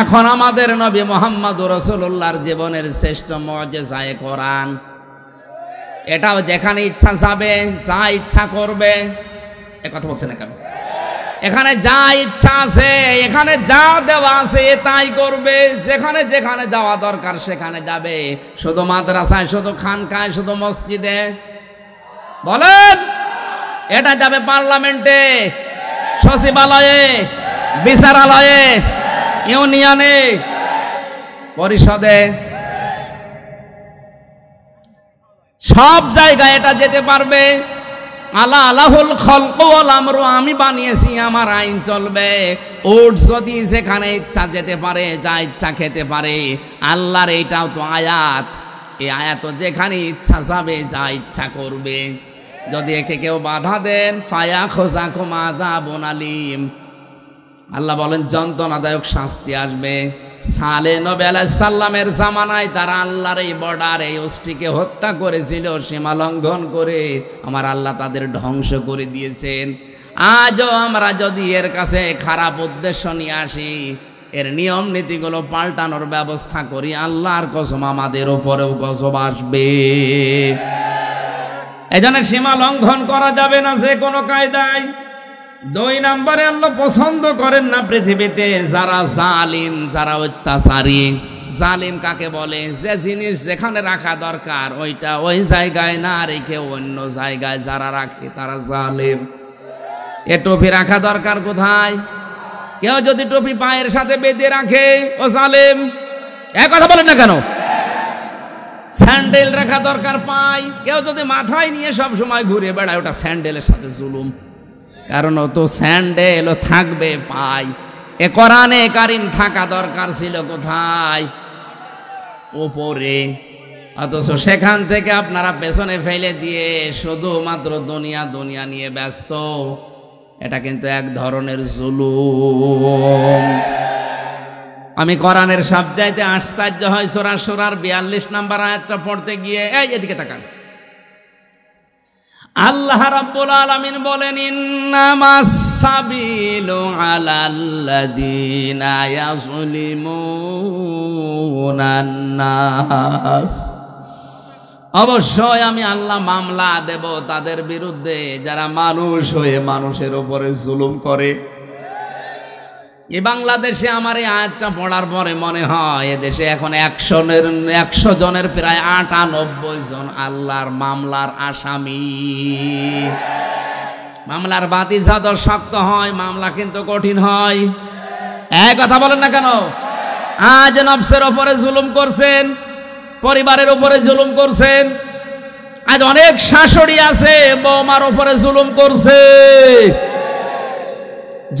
এখন আমাদের নবী মোহাম্মদ রসুল্লাহর জীবনের শ্রেষ্ঠ মজেসায় কোরআন এটাও যেখানে ইচ্ছা যাবে যা ইচ্ছা করবে এ কথা বলছেন কেন এখানে যা ইচ্ছা আছে এখানে যা দেওয়া আছে তাই করবে যেখানে যেখানে যাওয়া দরকার সেখানে যাবে শুধু মাদ্রাসায় শুধু খানকায় শুধু মসজিদে বলেন এটা যাবে পার্লামেন্টে সচিবালয়ে বিচারালয়ে ইউনিয়নে পরিষদে সব জায়গায় এটা যেতে পারবে আলা আলাহুল খলকল আমরু আমি বানিয়েছি আমার আইন চলবে ওট যদি সেখানে ইচ্ছা যেতে পারে যা ইচ্ছা খেতে পারে আল্লাহর এইটাও তো আয়াত এই আয়াত যেখানে ইচ্ছা যাবে যা ইচ্ছা করবে যদি একে কেউ বাধা দেন ফায়া খোসা কুমা দা বোনালিম আল্লাহ বলেন যন্ত্রণাদায়ক শাস্তি আসবে সালে নবী সাল্লামের জামানায় তারা আল্লাহর এই বর্ডার এই অস্টিকে হত্যা করেছিল সীমা লঙ্ঘন করে আমার আল্লাহ তাদের ধ্বংস করে দিয়েছেন আজও আমরা যদি এর কাছে খারাপ উদ্দেশ্য নিয়ে আসি এর নিয়ম নীতিগুলো পাল্টানোর ব্যবস্থা করি আল্লাহর কসম আমাদের ওপরেও গজব আসবে এজন্য সীমা লঙ্ঘন করা যাবে না যে কোনো কায়দায় দুই নম্বরে আল্লাহ পছন্দ করেন না পৃথিবীতে যারা জালিম যারা অত্যাচারী জালিম কাকে বলে যে জিনিস যেখানে রাখা দরকার ওইটা ওই জায়গায় না রেখে অন্য জায়গায় যারা রাখে তারা জালিম এ টোপি রাখা দরকার কোথায় কেউ যদি টুপি পায়ের সাথে বেঁধে রাখে ও জালিম এক কথা বলেন না কেন স্যান্ডেল রাখা দরকার পায় কেউ যদি মাথায় নিয়ে সব সময় ঘুরে বেড়ায় ওটা স্যান্ডেলের সাথে জুলুম কারণ ও তো এলো থাকবে পাই এ কোরআনে কারিম থাকা দরকার ছিল কোথায় ওপরে অথচ সেখান থেকে আপনারা পেছনে ফেলে দিয়ে শুধুমাত্র দুনিয়া দুনিয়া নিয়ে ব্যস্ত এটা কিন্তু এক ধরনের জুলু আমি কোরআনের সব চাইতে আশ্চর্য হয় সোরা সোরার বিয়াল্লিশ নাম্বার আয়াতটা পড়তে গিয়ে এই এদিকে তাকান আল্লাহ রাব্বুল আলামিন বলেন ইন্নামাস আলাল্লাযিনা আলাল্লাযীনা ইয়াযলিমুনান নাস অবশ্যই আমি আল্লাহ মামলা দেব তাদের বিরুদ্ধে যারা মানুষ হয়ে মানুষের উপরে জুলুম করে এ বাংলাদেশে আমার এই আয়াতটা পড়ার পরে মনে হয় এদেশে এখন একশনের একশো জনের প্রায় আটানব্বই জন আল্লাহর মামলার আসামি মামলার বাতি যাদ শক্ত হয় মামলা কিন্তু কঠিন হয় এক কথা বলেন না কেন আজ নফসের ওপরে জুলুম করছেন পরিবারের উপরে জুলুম করছেন আজ অনেক শাশুড়ি আছে বৌমার ওপরে জুলুম করছে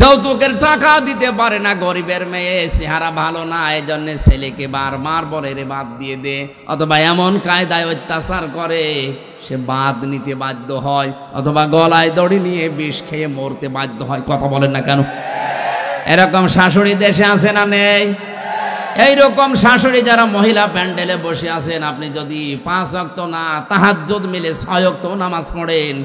যৌতুকের টাকা দিতে পারে না গরিবের মেয়ে চেহারা ভালো না এই জন্য ছেলেকে বারবার পরে রে বাদ দিয়ে দে অথবা এমন কায়দায় অত্যাচার করে সে বাদ নিতে বাধ্য হয় অথবা গলায় দড়ি নিয়ে বিষ খেয়ে মরতে বাধ্য হয় কথা বলেন না কেন এরকম শাশুড়ি দেশে আছে না নেই এইরকম শাশুড়ি যারা মহিলা প্যান্ডেলে বসে আছেন আপনি যদি পাঁচ অক্ত না তাহাজ মিলে ছয় অক্ত নামাজ পড়েন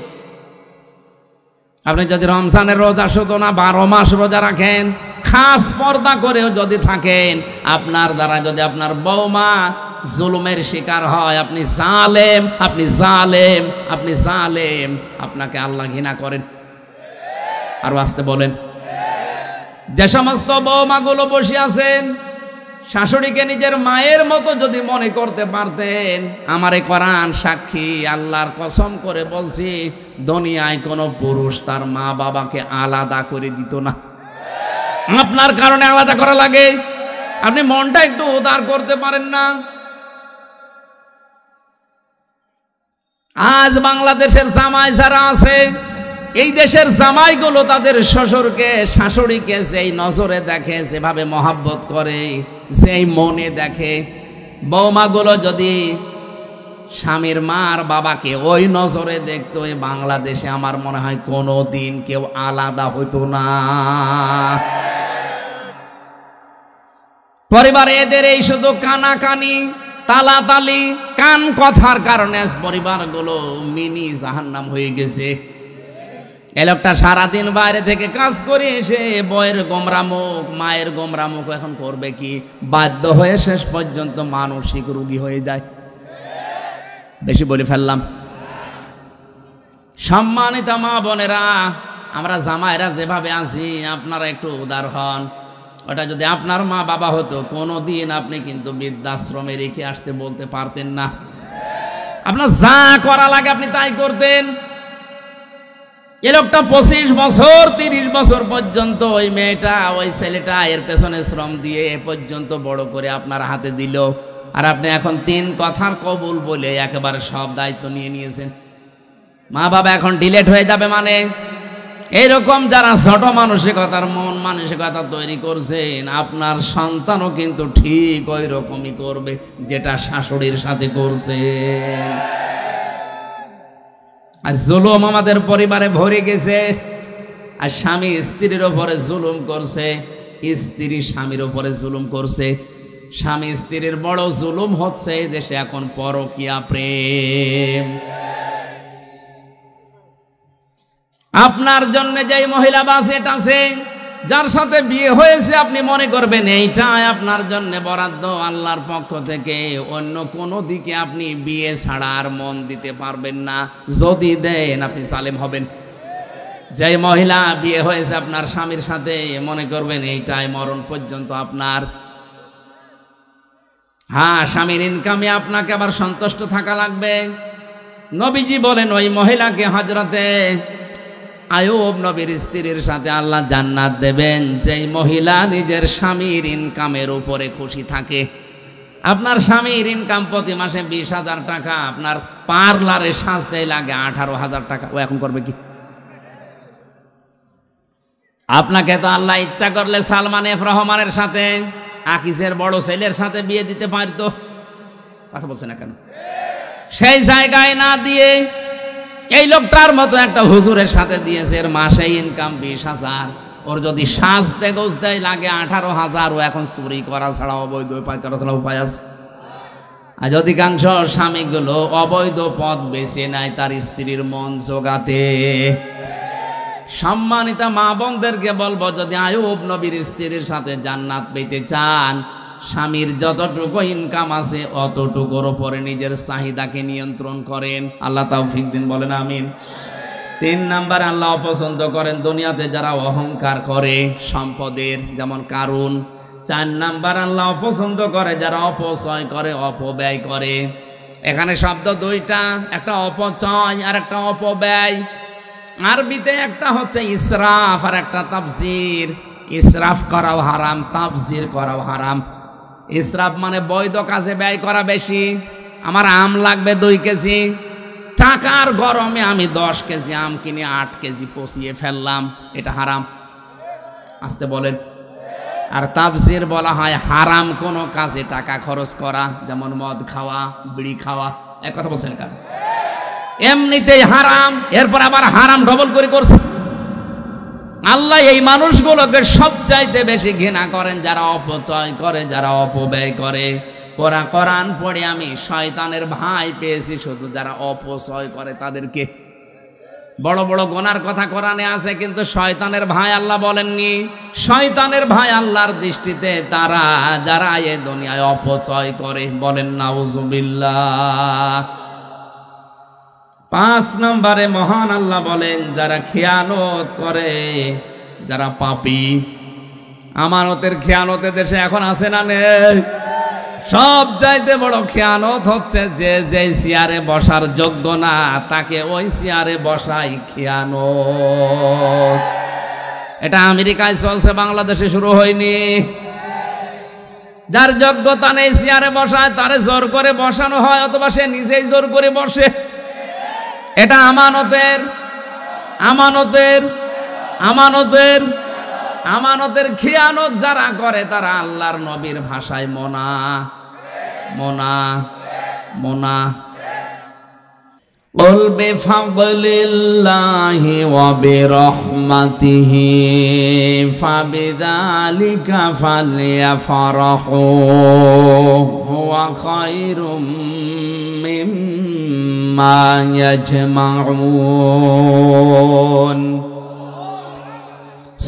আপনি যদি রমজানের রোজা শুধু না বারো মাস রোজা রাখেন খাস পর্দা করেও যদি থাকেন আপনার দ্বারা যদি আপনার বৌমা জুলুমের শিকার হয় আপনি জালেম আপনি জালেম আপনি জালেম আপনাকে আল্লাহ ঘৃণা করেন আর আসতে বলেন যে সমস্ত বৌমাগুলো বসে আছেন শাশুড়িকে নিজের মায়ের মতো যদি মনে করতে পারতেন আমার এ করান সাক্ষী আল্লাহর কসম করে বলছি দুনিয়ায় কোনো পুরুষ তার মা বাবাকে আলাদা করে দিত না আপনার কারণে আলাদা করা লাগে আপনি মনটা একটু উদার করতে পারেন না আজ বাংলাদেশের জামাই যারা আছে এই দেশের জামাইগুলো তাদের শ্বশুরকে শাশুড়িকে যেই নজরে দেখে যেভাবে মহাব্বত করে যেই মনে দেখে বৌমাগুলো যদি স্বামীর মার বাবাকে ওই নজরে দেখতো এই বাংলাদেশে আমার মনে হয় কোনো দিন কেউ আলাদা হইতো না পরিবারে এদের এই শুধু কানাকানি তালাতালি কান কথার কারণে পরিবারগুলো মিনি জাহান্নাম হয়ে গেছে এ লোকটা সারাদিন বাইরে থেকে কাজ করে এসে বয়ের গোমরা মুখ মায়ের গোমরা মুখ এখন করবে কি বাধ্য হয়ে শেষ পর্যন্ত মানসিক রুগী হয়ে যায় বেশি বলে ফেললাম সম্মানিত মা বোনেরা আমরা জামাইরা যেভাবে আছি আপনারা একটু উদার হন ওটা যদি আপনার মা বাবা হতো কোনো দিন আপনি কিন্তু বৃদ্ধাশ্রমে রেখে আসতে বলতে পারতেন না আপনার যা করা লাগে আপনি তাই করতেন এ লোকটা পঁচিশ বছর তিরিশ বছর পর্যন্ত ওই মেয়েটা ওই ছেলেটা এর পেছনে শ্রম দিয়ে এ পর্যন্ত বড় করে আপনার হাতে দিল আর আপনি এখন তিন কথার কবুল বলে একেবারে সব দায়িত্ব নিয়ে নিয়েছেন মা বাবা এখন ডিলেট হয়ে যাবে মানে এরকম যারা ছোট মানসিকতার মন মানসিকতা তৈরি করছেন আপনার সন্তানও কিন্তু ঠিক ওই রকমই করবে যেটা শাশুড়ির সাথে করছে আর জুলুম আমাদের পরিবারে ভরে গেছে আর স্বামী স্ত্রীর ওপরে জুলুম করছে স্ত্রী স্বামীর ওপরে জুলুম করছে স্বামী স্ত্রীর বড় জুলুম হচ্ছে দেশে এখন পরকিয়া প্রেম আপনার জন্য যেই মহিলা বাস এটা আছে যার সাথে বিয়ে হয়েছে আপনি মনে করবেন এইটাই আপনার জন্য বরাদ্দ আল্লাহর পক্ষ থেকে অন্য কোনো দিকে আপনি বিয়ে ছাড়া আর মন দিতে পারবেন না যদি দেন আপনি সালেম হবেন যে মহিলা বিয়ে হয়েছে আপনার স্বামীর সাথে মনে করবেন এইটাই মরণ পর্যন্ত আপনার হ্যাঁ স্বামীর ইনকামে আপনাকে আবার সন্তুষ্ট থাকা লাগবে নবীজি বলেন ওই মহিলাকে হজরতে আয়ব নবীর স্ত্রীর সাথে আল্লাহ জান্নাত দেবেন যেই মহিলা নিজের স্বামীর ইনকামের উপরে খুশি থাকে আপনার স্বামীর ইনকাম প্রতি মাসে বিশ হাজার টাকা আপনার পার্লারে সাজতে লাগে আঠারো হাজার টাকা ও এখন করবে কি আপনাকে তো আল্লাহ ইচ্ছা করলে সালমান এফ রহমানের সাথে আকিসের বড় ছেলের সাথে বিয়ে দিতে পারতো কথা বলছে না কেন সেই জায়গায় না দিয়ে এই লোকটার মতো একটা হুজুরের সাথে দিয়েছে এর মাসে ইনকাম বিশ হাজার ওর যদি সাজতে গোজতে লাগে আঠারো হাজার ও এখন চুরি করা ছাড়া অবৈধ উপায় করা ছাড়া উপায় আছে আর অধিকাংশ স্বামীগুলো অবৈধ পথ বেছে নেয় তার স্ত্রীর মন জোগাতে সম্মানিতা মা বোনদেরকে বলবো যদি আয়ুব নবীর স্ত্রীর সাথে জান্নাত পেতে চান স্বামীর যতটুকু ইনকাম আছে অতটুকুর ওপরে নিজের চাহিদাকে নিয়ন্ত্রণ করেন আল্লাহ তাওফিক দিন বলেন আমিন তিন নাম্বার আল্লাহ অপছন্দ করেন দুনিয়াতে যারা অহংকার করে সম্পদের যেমন কারণ চার নাম্বার আল্লাহ অপছন্দ করে যারা অপচয় করে অপব্যয় করে এখানে শব্দ দুইটা একটা অপচয় আর একটা অপব্যয় আরবিতে একটা হচ্ছে ইসরাফ আর একটা তাফজির ইসরাফ করাও হারাম তাফজির করাও হারাম ইসরাফ মানে বৈধ কাজে ব্যয় করা বেশি আমার আম লাগবে দুই কেজি টাকার গরমে আমি দশ কেজি আম কিনে আট কেজি পচিয়ে ফেললাম এটা হারাম আসতে বলেন আর তাফসির বলা হয় হারাম কোনো কাজে টাকা খরচ করা যেমন মদ খাওয়া বিড়ি খাওয়া এক কথা বলছেন কারণ এমনিতেই হারাম এরপর আবার হারাম ডবল করে করছে আল্লাহ এই মানুষগুলোকে সবচাইতে বেশি ঘৃণা করেন যারা অপচয় করে যারা অপব্যয় করে কোরা কোরআন পড়ে আমি শয়তানের ভাই পেয়েছি শুধু যারা অপচয় করে তাদেরকে বড় বড় গোনার কথা কোরআনে আছে কিন্তু শয়তানের ভাই আল্লাহ বলেননি শয়তানের ভাই আল্লাহর দৃষ্টিতে তারা যারা এ দুনিয়ায় অপচয় করে বলেন নাউজুবিল্লাহ পাঁচ নম্বরে মহান আল্লাহ বলেন যারা খেয়ানত করে যারা পাপি আমানতের খেয়ানতে দেশে এখন আছে না নেই সব চাইতে বড় খেয়ানত হচ্ছে যে যে চেয়ারে বসার যোগ্য না তাকে ওই চেয়ারে বসাই খেয়ানত এটা আমেরিকায় চলছে বাংলাদেশে শুরু হয়নি যার যোগ্যতা নেই চেয়ারে বসায় তারে জোর করে বসানো হয় অথবা সে নিজেই জোর করে বসে এটা আমানতের আমানতের আমানতের আমানতের খিয়ানত যারা করে তারা আল্লাহর নবীর ভাষায় মোনা মোনা মোনা বলবে ফাবলিল্লাহি ওয়া বিরহমাতিহি ফাবিযালিকা ফালিয়াফরাহু হুয়া খায়রুম মিম্মা ما يجمعون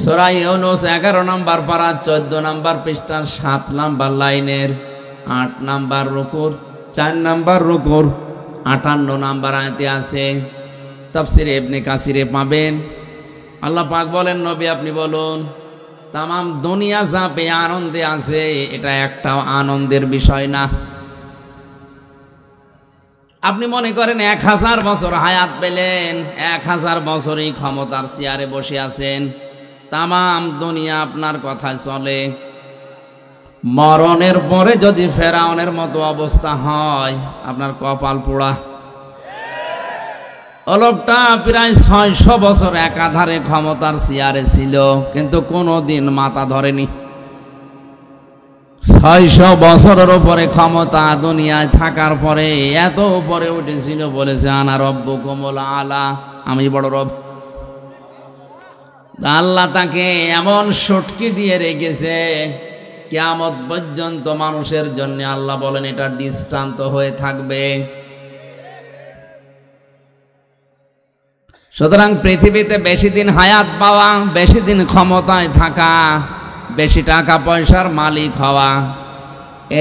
সূরা ইউনুস 11 নম্বর পারা 14 নম্বর পৃষ্ঠার 7 নম্বর লাইনের আট নম্বর রুকুর চার নম্বর রুকুর আটান্ন নম্বর আয়াতে আছে তাফসির ইবনে কাশিরে পাবেন আল্লাহ পাক বলেন নবী আপনি বলুন তাম দুনিয়া যা আনন্দে আছে এটা একটা আনন্দের বিষয় না আপনি মনে করেন এক হাজার বছর হায়াত পেলেন এক হাজার বছরই ক্ষমতার চেয়ারে বসে আছেন তামাম দুনিয়া আপনার কথা চলে মরণের পরে যদি ফেরাউনের মতো অবস্থা হয় আপনার কপাল পোড়া অলোকটা প্রায় ছয়শ বছর একাধারে ক্ষমতার চেয়ারে ছিল কিন্তু কোনো দিন মাথা ধরেনি ছয়শ বছরের উপরে ক্ষমতা দুনিয়ায় থাকার পরে এত উপরে উঠেছিল বলেছে আনা রব্য কোমল আলা আমি বড় রব আল্লাহ তাকে এমন সটকি দিয়ে রেখেছে কেয়ামত পর্যন্ত মানুষের জন্য আল্লাহ বলেন এটা দৃষ্টান্ত হয়ে থাকবে সুতরাং পৃথিবীতে বেশি দিন হায়াত পাওয়া বেশি দিন ক্ষমতায় থাকা বেশি টাকা পয়সার মালিক হওয়া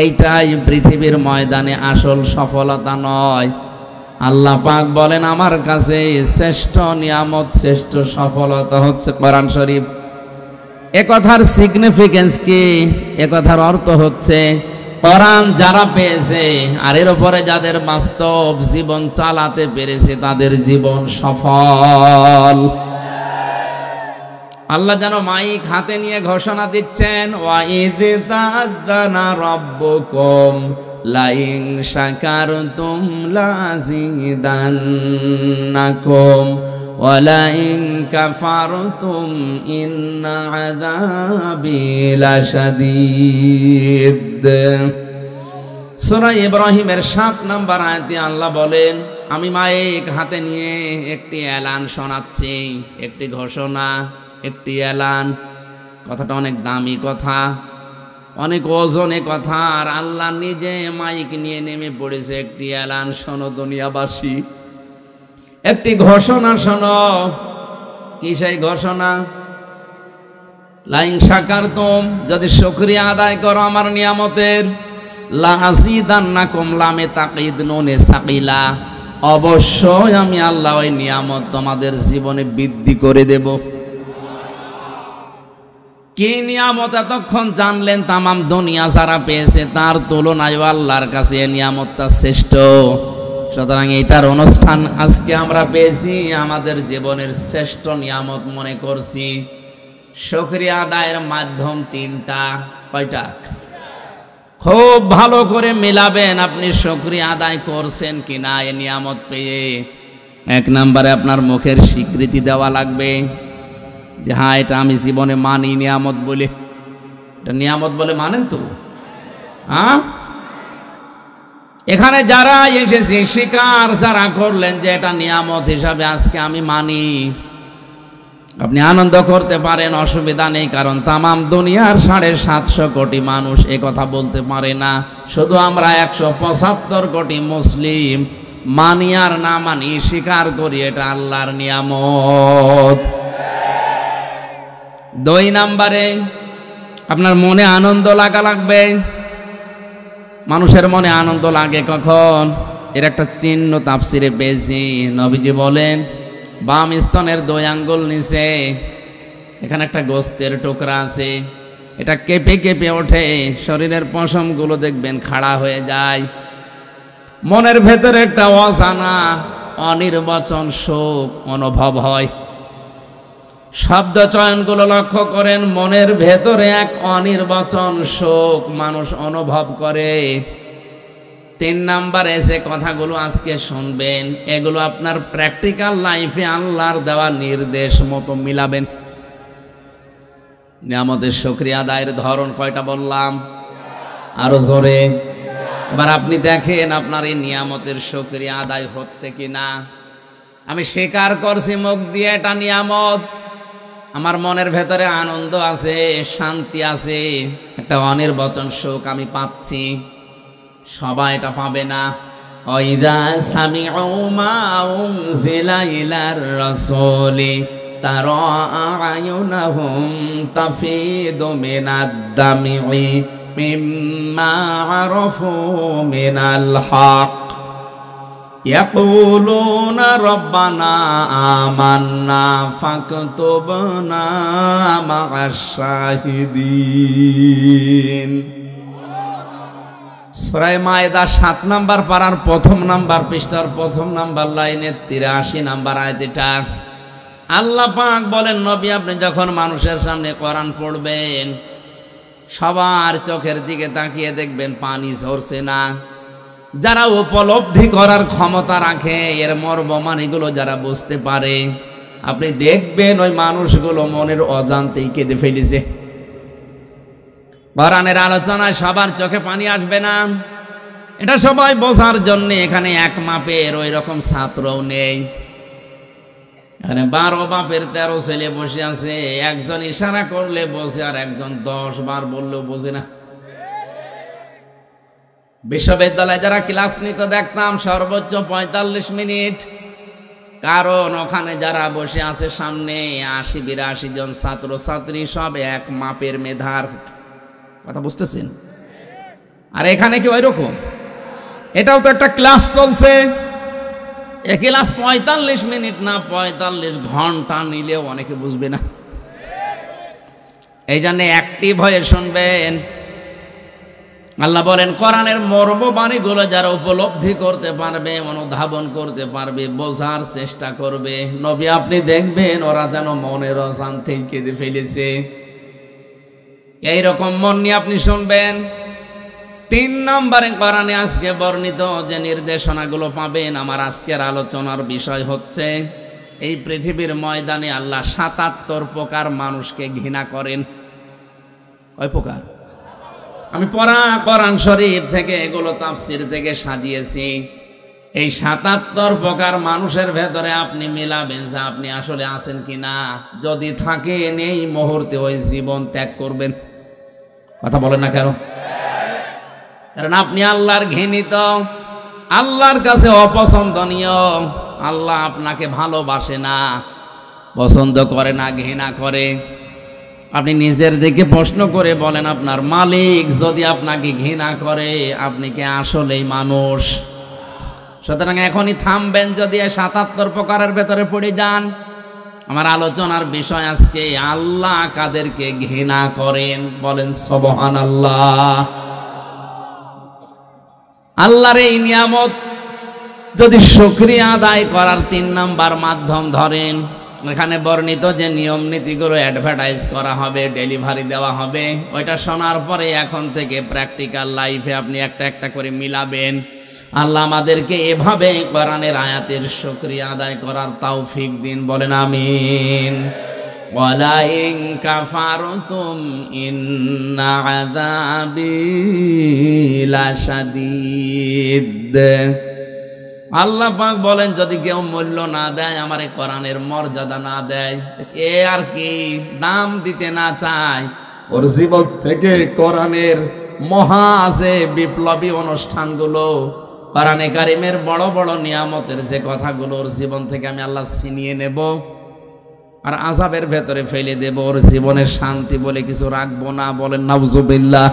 এইটাই পৃথিবীর ময়দানে আসল সফলতা নয় আল্লাহ পাক বলেন আমার কাছে শ্রেষ্ঠ নিয়ামত শ্রেষ্ঠ সফলতা হচ্ছে কোরআন শরীফ একথার সিগনিফিকেন্স কি একথার অর্থ হচ্ছে কোরআন যারা পেয়েছে আর এর উপরে যাদের বাস্তব জীবন চালাতে পেরেছে তাদের জীবন সফল আল্লাহ যেন মাইক হাতে নিয়ে ঘোষণা দিচ্ছেন লাইং ইন্না ইব্রাহিমের সাত নাম্বার আয়াতে আল্লাহ বলেন আমি মাইক হাতে নিয়ে একটি এলান শোনাচ্ছি একটি ঘোষণা একটি এলান কথাটা অনেক দামি কথা অনেক ওজনে কথা আর আল্লাহ নিজে মাইক নিয়ে নেমে পড়েছে একটি এলান শোনো দুনিয়াবাসী একটি ঘোষণা শোনো কি সেই ঘোষণা লাইন সাকার তোম যদি সক্রিয়া আদায় করো আমার নিয়ামতের লাহাসিদান কমলামে তাকিদ নুনে সাকিলা অবশ্যই আমি আল্লাহ ওই নিয়ামত তোমাদের জীবনে বৃদ্ধি করে দেবো কি নিয়ামত এতক্ষণ জানলেন তামাম দুনিয়া যারা পেয়েছে তার তুলনায় আল্লাহর কাছে এ নিয়ামতটা শ্রেষ্ঠ সুতরাং এটার অনুষ্ঠান আজকে আমরা পেয়েছি আমাদের জীবনের শ্রেষ্ঠ নিয়ামত মনে করছি সক্রিয় আদায়ের মাধ্যম তিনটা কয়টা খুব ভালো করে মেলাবেন আপনি সক্রিয় আদায় করছেন কি না এ নিয়ামত পেয়ে এক নম্বরে আপনার মুখের স্বীকৃতি দেওয়া লাগবে যে হ্যাঁ এটা আমি জীবনে মানি নিয়ামত বলে এটা নিয়ামত বলে মানেন তো হ্যাঁ এখানে যারা এসেছে স্বীকার যারা করলেন যে এটা নিয়ামত হিসাবে আজকে আমি মানি আপনি আনন্দ করতে পারেন অসুবিধা নেই কারণ তামাম দুনিয়ার সাড়ে সাতশো কোটি মানুষ এ কথা বলতে পারে না শুধু আমরা একশো পঁচাত্তর কোটি মুসলিম মানি আর না মানি স্বীকার করি এটা আল্লাহর নিয়ামত দুই নাম্বারে আপনার মনে আনন্দ লাগা লাগবে মানুষের মনে আনন্দ লাগে কখন এর একটা চিহ্ন তাপসিরে পেয়েছি নবীজি বলেন বাম স্তনের দুই আঙ্গুল নিচে এখানে একটা গোস্তের টুকরা আছে এটা কেঁপে কেঁপে ওঠে শরীরের পশমগুলো দেখবেন খাড়া হয়ে যায় মনের ভেতরে একটা অজানা অনির্বাচন শোক অনুভব হয় শব্দ চয়নগুলো লক্ষ্য করেন মনের ভেতরে এক অনির্বাচন শোক মানুষ অনুভব করে তিন নাম্বারে যে কথাগুলো আজকে শুনবেন এগুলো আপনার প্র্যাকটিক্যাল লাইফে আল্লাহর দেওয়া নির্দেশ মতো মিলাবেন নিয়ামতের সক্রিয়া আদায়ের ধরন কয়টা বললাম আরো জোরে এবার আপনি দেখেন আপনার এই নিয়ামতের সক্রিয়া আদায় হচ্ছে কি না আমি স্বীকার করছি মুখ দিয়ে এটা নিয়ামত আমার মনের ভেতরে আনন্দ আছে শান্তি আছে একটা অনির্বচন সুখ আমি পাচ্ছি সবাই এটা পাবে না অইদা সামি মাউম জিলাইলার রসলে তার আয়ুনাহুম তাফিদু মিনাদ দামি মিম্মা আরফু মিনাল হক يقولون ربنا آمنا فاكتبنا مع الشاهدين সরাই মায়েদা সাত নাম্বার পাড়ার প্রথম নাম্বার পৃষ্ঠার প্রথম নাম্বার লাইনের তিরাশি নাম্বার আয়তিটা আল্লাহ পাক বলেন নবী আপনি যখন মানুষের সামনে করান পড়বেন সবার চোখের দিকে তাকিয়ে দেখবেন পানি ঝরছে না যারা উপলব্ধি করার ক্ষমতা রাখে এর এগুলো যারা বুঝতে পারে আপনি দেখবেন ওই মানুষগুলো মনের অজান্তেই কেঁদে ফেলেছে বরানের আলোচনায় সবার চোখে পানি আসবে না এটা সবাই বোঝার জন্য এখানে এক মাপের ওই রকম ছাত্রও নেই এখানে বারো বাপের তেরো ছেলে বসে আছে একজন ইশারা করলে বসে আর একজন দশ বার বললেও বোঝে না বিশ্ববিদ্যালয়ে যারা ক্লাস নিতে দেখতাম সর্বোচ্চ পঁয়তাল্লিশ মিনিট কারণ ওখানে যারা বসে আছে সামনে আশি বিরাশি জন ছাত্রছাত্রী সব এক মাপের মেধার কথা বুঝতেছেন আর এখানে কি ওই রকম এটাও তো একটা ক্লাস চলছে এ ক্লাস পঁয়তাল্লিশ মিনিট না পঁয়তাল্লিশ ঘন্টা নিলেও অনেকে বুঝবে না এই জন্যে অ্যাক্টিভ হয়ে শুনবেন আল্লাহ বলেন কোরআনের মর্মবাণীগুলো যারা উপলব্ধি করতে পারবে অনুধাবন করতে পারবে বোঝার চেষ্টা করবে নবী আপনি দেখবেন ওরা যেন মনের অশান্তি কেঁদে ফেলেছে এইরকম মন নিয়ে আপনি শুনবেন তিন নম্বরে কোরআনে আজকে বর্ণিত যে নির্দেশনাগুলো পাবেন আমার আজকের আলোচনার বিষয় হচ্ছে এই পৃথিবীর ময়দানে আল্লাহ সাতাত্তর প্রকার মানুষকে ঘৃণা করেন কয় প্রকার আমি পড়া কোরআন শরীফ থেকে এগুলো তাফসির থেকে সাজিয়েছি এই সাতাত্তর প্রকার মানুষের ভেতরে আপনি মিলাবেন যে আপনি আসলে আছেন কি না যদি থাকে নেই মুহূর্তে ওই জীবন ত্যাগ করবেন কথা বলেন না কেন কারণ আপনি আল্লাহর ঘৃণিত আল্লাহর কাছে অপছন্দনীয় আল্লাহ আপনাকে ভালোবাসে না পছন্দ করে না ঘৃণা করে আপনি নিজের দিকে প্রশ্ন করে বলেন আপনার মালিক যদি আপনাকে ঘৃণা করে আপনি কি আসলেই মানুষ সুতরাং এখনই থামবেন যদি সাতাত্তর প্রকারের ভেতরে পড়ে যান আমার আলোচনার বিষয় আজকে আল্লাহ কাদেরকে ঘৃণা করেন বলেন সবহান আল্লাহ আল্লাহর এই নিয়ামত যদি সক্রিয় আদায় করার তিন নাম্বার মাধ্যম ধরেন এখানে বর্ণিত যে নিয়ম নীতিগুলো অ্যাডভার্টাইজ করা হবে ডেলিভারি দেওয়া হবে ওইটা শোনার পরে এখন থেকে প্র্যাকটিক্যাল লাইফে আপনি একটা একটা করে মিলাবেন আল্লাহ আমাদেরকে এভাবে কোরআনের আয়াতের শুকরিয়া আদায় করার তাওফিক দিন বলেন আমিন ইন্না আদাবিলা লাশাদীদ আল্লাহ পাক বলেন যদি কেউ মূল্য না দেয় আমার এই কোরআনের মর্যাদা না দেয় এ আর কি দাম দিতে না চায় ওর জীবন থেকে কোরআনের মহা আছে বিপ্লবী অনুষ্ঠানগুলো কোরআনে কারিমের বড় বড় নিয়ামতের যে কথাগুলো ওর জীবন থেকে আমি আল্লাহ ছিনিয়ে নেব আর আজাবের ভেতরে ফেলে দেব ওর জীবনের শান্তি বলে কিছু রাখবো না বলেন নাউজুবিল্লাহ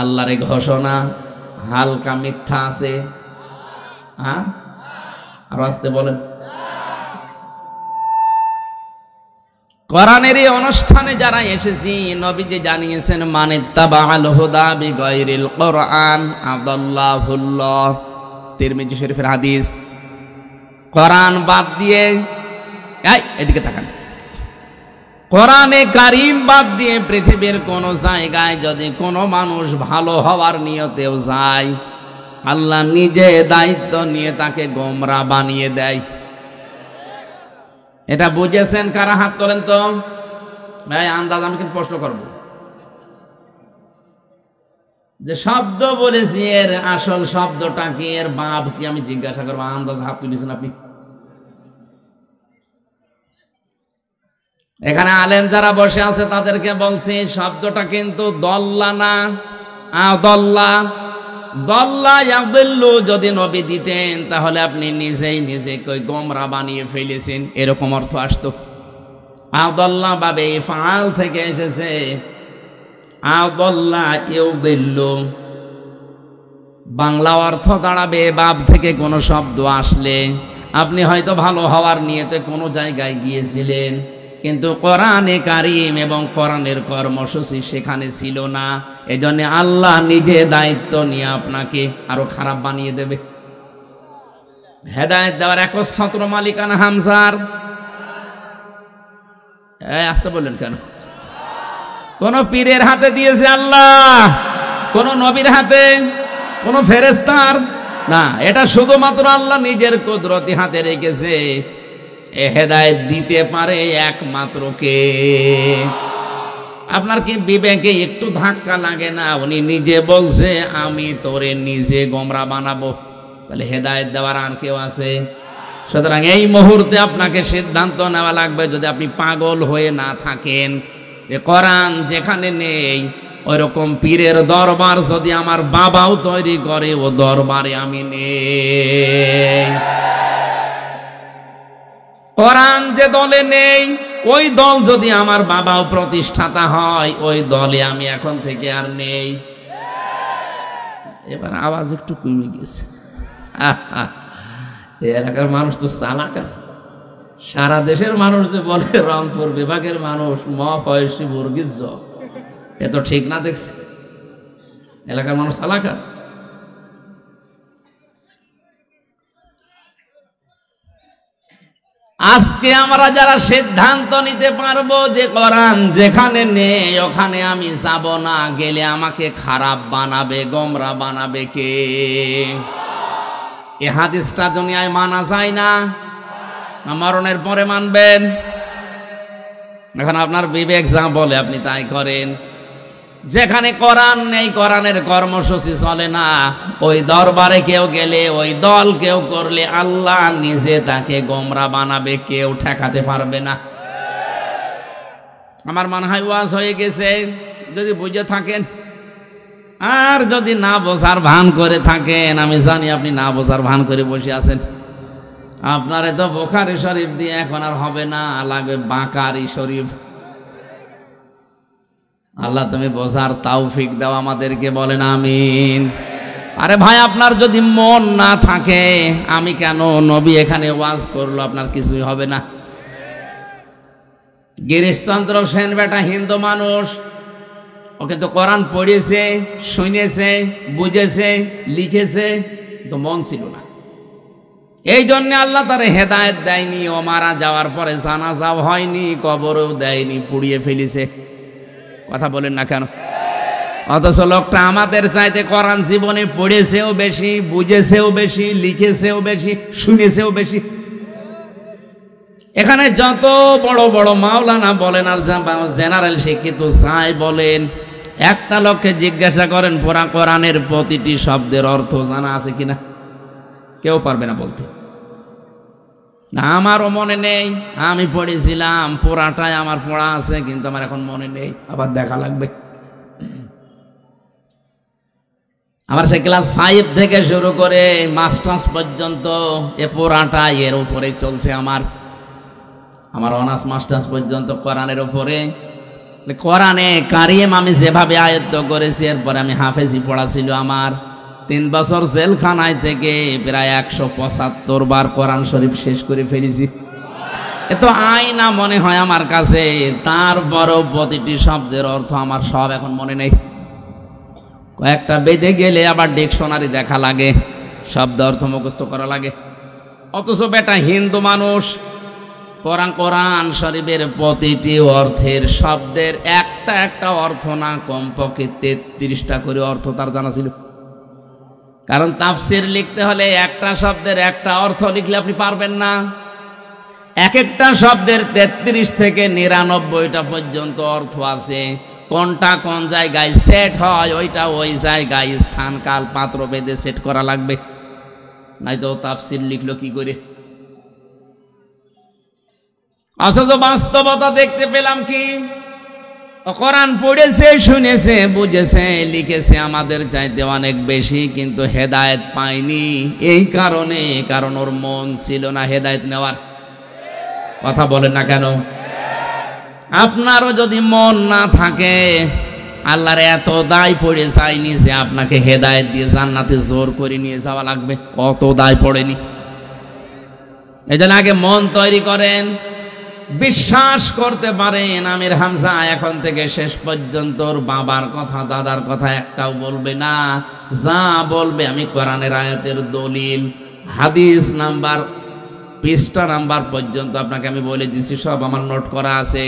আল্লাহর ঘোষণা হালকা মিথ্যা আছে হ্যাঁ আর আসতে বলেন কোরআনের এই অনুষ্ঠানে যারা এসেছি নবীজি জানিয়েছেন মানে তাবা আল হুদা বিগৈরিল কোরআন আবদুল্লাহুল্লাহ তিরমিজি শরীফের হাদিস কোরআন বাদ দিয়ে এই এদিকে তাকান কোরআনে কারিম বাদ দিয়ে পৃথিবীর কোনো জায়গায় যদি কোনো মানুষ ভালো হওয়ার নিয়তেও যায় আল্লাহ নিজে দায়িত্ব নিয়ে তাকে গোমরা বানিয়ে দেয় এটা বুঝেছেন কারা হাত তোলেন তো ভাই আন্দাজ আমি কিন্তু প্রশ্ন করব যে শব্দ বলেছি এর আসল শব্দটা কি এর বাপ কি আমি জিজ্ঞাসা করবো আন্দাজ হাত তুলেছেন আপনি এখানে আলেম যারা বসে আছে তাদেরকে বলছি শব্দটা কিন্তু দল্লা না আদল্লা দল্লা ইয়াদুল্লু যদি নবী দিতেন তাহলে আপনি নিজেই নিজে কই গোমরা বানিয়ে ফেলেছেন এরকম অর্থ আসতো আদল্লা বাবে ফাল থেকে এসেছে আদল্লা ইউদিল্লু বাংলা অর্থ দাঁড়াবে বাপ থেকে কোনো শব্দ আসলে আপনি হয়তো ভালো হওয়ার নিয়েতে কোনো জায়গায় গিয়েছিলেন কিন্তু কোরআনে কারিম এবং কোরআনের কর্মসূচি সেখানে ছিল না এজন্য আল্লাহ নিজে দায়িত্ব নিয়ে আপনাকে আরো খারাপ বানিয়ে দেবে হেদায়ত দেওয়ার এক ছাত্র মালিকানা হামসার আসতে বললেন কেন কোন পীরের হাতে দিয়েছে আল্লাহ কোন নবীর হাতে কোন ফেরেস্তার না এটা শুধুমাত্র আল্লাহ নিজের কুদরতি হাতে রেখেছে হেদায়ত দিতে পারে একমাত্র কে আপনার কি বিবেকে একটু ধাক্কা লাগে না উনি নিজে বলছে আমি তোরে নিজে গোমরা বানাবো তাহলে হেদায়ত দেওয়ার আর কেউ আছে সুতরাং এই মুহূর্তে আপনাকে সিদ্ধান্ত নেওয়া লাগবে যদি আপনি পাগল হয়ে না থাকেন যে কোরআন যেখানে নেই ওই রকম পীরের দরবার যদি আমার বাবাও তৈরি করে ও দরবারে আমি নেই কোরআন যে দলে নেই ওই দল যদি আমার বাবাও প্রতিষ্ঠাতা হয় ওই দলে আমি এখন থেকে আর নেই এবার আওয়াজ একটু কমে গেছে এলাকার মানুষ তো চালাক আছে সারা দেশের মানুষ যে বলে রংপুর বিভাগের মানুষ মফ হয় শিবুর এ তো ঠিক না দেখছে এলাকার মানুষ চালাক আছে আজকে আমরা যারা সিদ্ধান্ত নিতে পারবো যে কোরআন যেখানে নেই ওখানে আমি যাব না গেলে আমাকে খারাপ বানাবে গমরা বানাবে কে এ হাদিসটা দুনিয়ায় মানা যায় না না মরণের পরে মানবেন এখন আপনার বিবেক যা বলে আপনি তাই করেন যেখানে কোরআন নেই কোরআনের কর্মসূচি চলে না ওই দরবারে কেউ গেলে ওই দল কেউ করলে আল্লাহ নিজে তাকে গোমরা বানাবে কেউ ঠেকাতে পারবে না আমার মনে হয় ওয়াজ হয়ে গেছে যদি বুঝে থাকেন আর যদি না বোঝার ভান করে থাকেন আমি জানি আপনি না বোঝার ভান করে বসে আছেন আপনারে তো বোখারি শরীফ দিয়ে এখন আর হবে না লাগবে বাঁকারি শরীফ আল্লাহ তুমি বোঝার তাওফিক দাও আমাদেরকে বলেন আমিন আরে ভাই আপনার যদি মন না থাকে আমি কেন নবী এখানে ওয়াজ করলো আপনার কিছুই হবে না গিরিশচন্দ্র সেন বেটা হিন্দু মানুষ ওকে তো কোরআন পড়েছে শুনেছে বুঝেছে লিখেছে তো মন ছিল না এই জন্য আল্লাহ তার হেদায়ত দেয়নি ও মারা যাওয়ার পরে জানাজাও হয়নি কবরও দেয়নি পুড়িয়ে ফেলিছে কথা বলেন না কেন অথচ লোকটা আমাদের চাইতে কোরআন জীবনে পড়েছেও বেশি বুঝেছেও বেশি লিখেছেও বেশি শুনেছেও বেশি এখানে যত বড় বড় মাওলানা বলেন আর জেনারেল শিক্ষিত চাই বলেন একটা লোককে জিজ্ঞাসা করেন পুরা কোরআনের প্রতিটি শব্দের অর্থ জানা আছে কিনা কেউ পারবে না বলতে আমারও মনে নেই আমি পড়েছিলাম পোড়াটাই আমার পড়া আছে কিন্তু আমার এখন মনে নেই আবার দেখা লাগবে আমার সে ক্লাস ফাইভ থেকে শুরু করে মাস্টার্স পর্যন্ত এ পোড়াটা এর উপরে চলছে আমার আমার অনার্স মাস্টার্স পর্যন্ত কোরআনের উপরে কোরআনে কারিম আমি যেভাবে আয়ত্ত করেছি এরপরে আমি হাফেজি পড়া ছিল আমার তিন বছর জেলখানায় থেকে প্রায় একশো পঁচাত্তর বার কোরআন শরীফ শেষ করে ফেলেছি এত আয়না মনে হয় আমার কাছে তারপরও প্রতিটি শব্দের অর্থ আমার সব এখন মনে নেই কয়েকটা বেঁধে গেলে আবার ডিকশনারি দেখা লাগে শব্দ অর্থ মুখস্থ করা লাগে অথচ বেটা হিন্দু মানুষ কোরআন কোরআন শরীফের প্রতিটি অর্থের শব্দের একটা একটা অর্থ না কমপক্ষে তেত্রিশটা করে অর্থ তার জানা ছিল কারণ তাফসির লিখতে হলে একটা শব্দের একটা অর্থ লিখলে আপনি পারবেন না এক একটা শব্দের ৩৩ থেকে নিরানব্বইটা পর্যন্ত অর্থ আছে কোনটা কোন জায়গায় সেট হয় ওইটা ওই জায়গায় স্থান কাল পাত্র বেঁধে সেট করা লাগবে নয়তো তাফসির লিখলো কি করে অথচ বাস্তবতা দেখতে পেলাম কি কোরআন পড়েছে শুনেছে বুঝেছে লিখেছে আমাদের চাইতে অনেক বেশি কিন্তু হেদায়েত পায়নি এই কারণে কারণ ওর মন ছিল না হেদায়ত নেওয়ার কথা বলেন না কেন আপনারও যদি মন না থাকে আল্লাহর এত দায় পড়ে যায়নি যে আপনাকে হেদায়েত দিয়ে জান্নাতে জোর করে নিয়ে যাওয়া লাগবে অত দায় পড়েনি এই আগে মন তৈরি করেন বিশ্বাস করতে পারেন আমির হামজা এখন থেকে শেষ পর্যন্ত ওর বাবার কথা দাদার কথা একটাও বলবে না যা বলবে আমি কোরআনের আয়াতের দলিল হাদিস নাম্বার পৃষ্ঠা নাম্বার পর্যন্ত আপনাকে আমি বলে দিছি সব আমার নোট করা আছে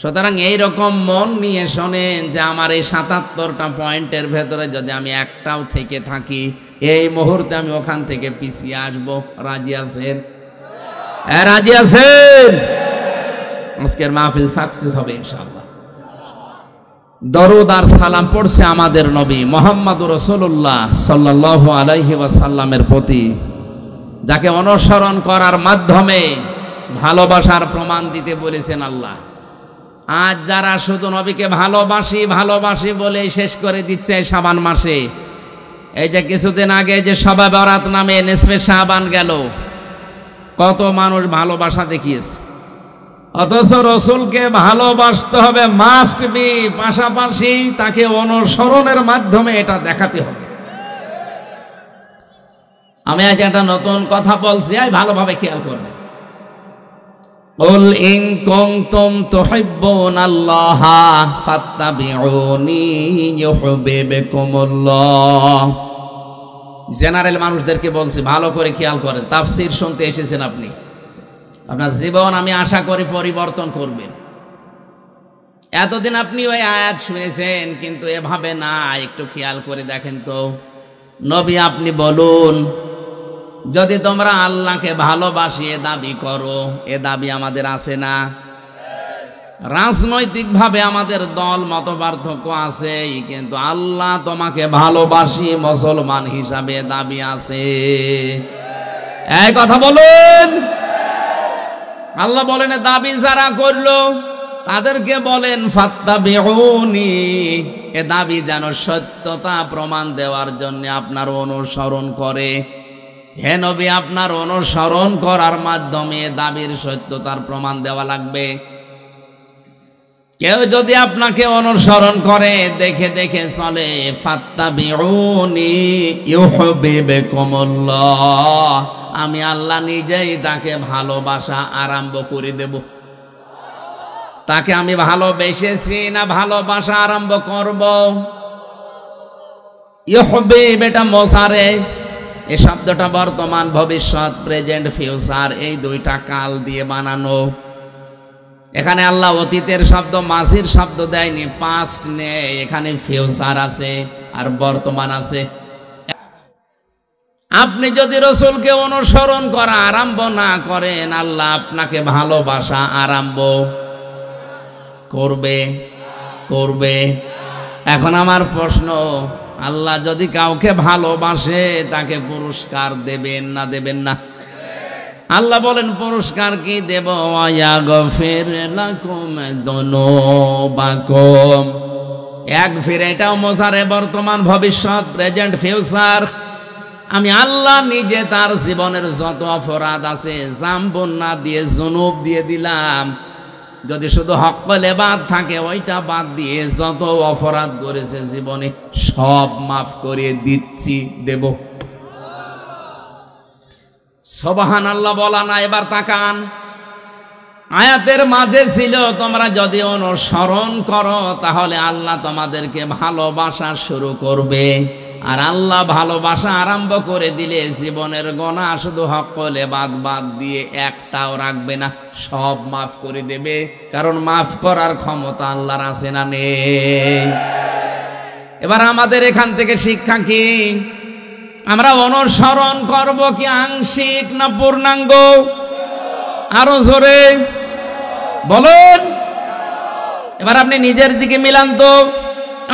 সুতরাং রকম মন নিয়ে শোনেন যে আমার এই সাতাত্তরটা পয়েন্টের ভেতরে যদি আমি একটাও থেকে থাকি এই মুহূর্তে আমি ওখান থেকে পিছিয়ে আসবো রাজি সেন রাজি আছেন আজকের মাহফিল সাকসেস হবে ইনশাল্লাহ দরদ আর সালাম পড়ছে আমাদের নবী মোহাম্মদ রসুল্লাহ সাল্লাহ আলাইহি ওয়াসাল্লামের প্রতি যাকে অনুসরণ করার মাধ্যমে ভালোবাসার প্রমাণ দিতে বলেছেন আল্লাহ আজ যারা শুধু নবীকে ভালোবাসি ভালোবাসি বলে শেষ করে দিচ্ছে সাবান মাসে এই যে কিছুদিন আগে যে সবাই বরাত নামে নেসমে সাহাবান গেল কত মানুষ ভালোবাসা দেখিয়েছে অথচ রসুলকে ভালোবাসতে হবে মাস্ট বি পাশাপাশি তাকে অনুসরণের মাধ্যমে এটা দেখাতে হবে আমি আজ একটা নতুন কথা বলছি আই ভালোভাবে খেয়াল করবে قل জেনারেল মানুষদেরকে বলছি ভালো করে খেয়াল করেন তাফসির শুনতে এসেছেন আপনি আপনার জীবন আমি আশা করি পরিবর্তন করবেন এতদিন আপনি ওই আয়াত শুনেছেন কিন্তু এভাবে না একটু খেয়াল করে দেখেন তো নবী আপনি বলুন যদি তোমরা আল্লাহকে ভালোবাসি এ দাবি করো এ দাবি আমাদের আছে না রাজনৈতিকভাবে আমাদের দল মত পার্থক্য আছে কিন্তু আল্লাহ তোমাকে ভালোবাসি মুসলমান হিসাবে দাবি আছে এই কথা বলুন আল্লাহ বলেন দাবি যারা করলো তাদেরকে বলেন ফাত্তা বেহনি এ দাবি যেন সত্যতা প্রমাণ দেওয়ার জন্য আপনার অনুসরণ করে হে নবী আপনার অনুসরণ করার মাধ্যমে দাবির সত্যতার প্রমাণ দেওয়া লাগবে কেউ যদি আপনাকে অনুসরণ করে দেখে দেখে চলে আমি আল্লাহ নিজেই তাকে ভালোবাসা আরম্ভ করে দেব তাকে আমি ভালোবেসেছি না ভালোবাসা আরম্ভ করব ইহবে বেটা মশারে এ শব্দটা বর্তমান ভবিষ্যৎ প্রেজেন্ট ফিউচার এই দুইটা কাল দিয়ে বানানো এখানে আল্লাহ অতীতের শব্দ মাসির শব্দ দেয়নি পাস্ট নেই এখানে ফিউচার আছে আর বর্তমান আছে আপনি যদি রসুলকে অনুসরণ করা আরম্ভ না করেন আল্লাহ আপনাকে ভালোবাসা আরম্ভ করবে করবে এখন আমার প্রশ্ন আল্লাহ যদি কাউকে ভালোবাসে তাকে পুরস্কার দেবেন না দেবেন না আল্লাহ বলেন পুরস্কার কি দেব আয়া বাকম এক ফের এটাও মজারে বর্তমান ভবিষ্যৎ প্রেজেন্ট ফিউচার আমি আল্লাহ নিজে তার জীবনের যত অপরাধ আছে জাম্পন্না দিয়ে জুনুব দিয়ে দিলাম যদি শুধু হকলে বাদ থাকে ওইটা বাদ দিয়ে যত অপরাধ করেছে জীবনে সব মাফ করে দিচ্ছি দেব সবহান আল্লাহ বলা না এবার তাকান আয়াতের মাঝে ছিল তোমরা যদি অনুসরণ করো তাহলে আল্লাহ তোমাদেরকে ভালোবাসা শুরু করবে আর আল্লাহ ভালোবাসা আরম্ভ করে দিলে জীবনের গণা শুধু হকলে বাদ বাদ দিয়ে একটাও রাখবে না সব মাফ করে দেবে কারণ মাফ করার ক্ষমতা আল্লাহর আছে না নেই এবার আমাদের এখান থেকে শিক্ষা কি আমরা অনুসরণ করব কি আংশিক না পূর্ণাঙ্গ আরো জোরে বলেন এবার আপনি নিজের দিকে মিলান তো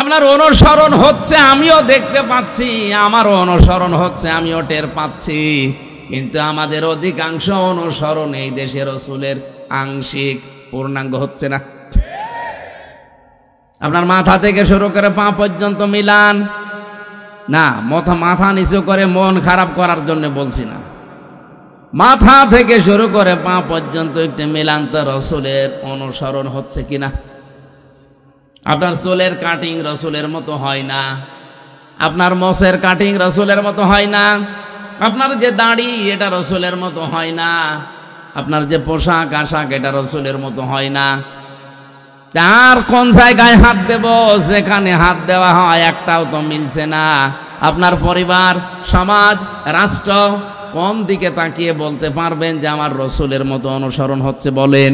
আপনার অনুসরণ হচ্ছে আমিও দেখতে পাচ্ছি আমারও অনুসরণ হচ্ছে আমিও টের পাচ্ছি কিন্তু আমাদের অধিকাংশ অনুসরণ এই দেশের রসুলের আংশিক পূর্ণাঙ্গ হচ্ছে না আপনার মাথা থেকে শুরু করে পা পর্যন্ত মিলান না মাথা মাথা নিচু করে মন খারাপ করার জন্য বলছি না মাথা থেকে শুরু করে পা পর্যন্ত একটি মিলান্ত রসুলের অনুসরণ হচ্ছে কিনা আপনার চুলের কাটিং রসুলের মতো হয় না আপনার মসের কাটিং রসুলের মতো হয় না আপনার যে দাড়ি এটা রসুলের মতো হয় না আপনার যে পোশাক আশাক এটা রসুলের মতো হয় না তার কোন জায়গায় হাত দেব যেখানে হাত দেওয়া হয় একটাও তো মিলছে না আপনার পরিবার সমাজ রাষ্ট্র কোন দিকে তাকিয়ে বলতে পারবেন যে আমার রসুলের মতো অনুসরণ হচ্ছে বলেন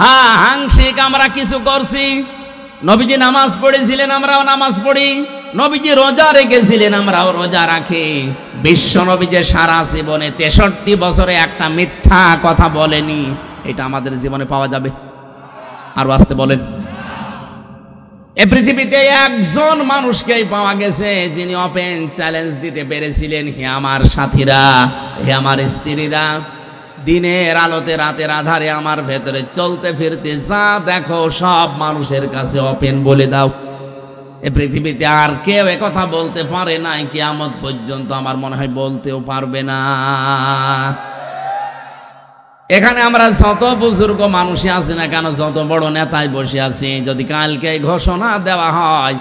হা হাংসিক আমরা কিছু করছি নবীজি নামাজ পড়েছিলেন আমরাও নামাজ পড়ি নবীজি রোজা রেখেছিলেন আমরাও রোজা রাখি বিশ্ব নবীজে সারা জীবনে তেষট্টি বছরে একটা মিথ্যা কথা বলেনি এটা আমাদের জীবনে পাওয়া যাবে আর আসতে বলেন এ পৃথিবীতে একজন মানুষকেই পাওয়া গেছে যিনি ওপেন চ্যালেঞ্জ দিতে পেরেছিলেন হে আমার সাথীরা হে আমার স্ত্রীরা দিনের আলোতে রাতের আধারে আমার ভেতরে চলতে ফিরতে যা দেখো সব মানুষের কাছে ওপেন বলে দাও এ পৃথিবীতে আর কেউ কথা বলতে পারে নাই কেয়ামত পর্যন্ত আমার মনে হয় বলতেও পারবে না এখানে আমরা যত বুজুর্গ মানুষই আছি না কেন যত বড় নেতায় বসে আছি যদি কালকে ঘোষণা দেওয়া হয়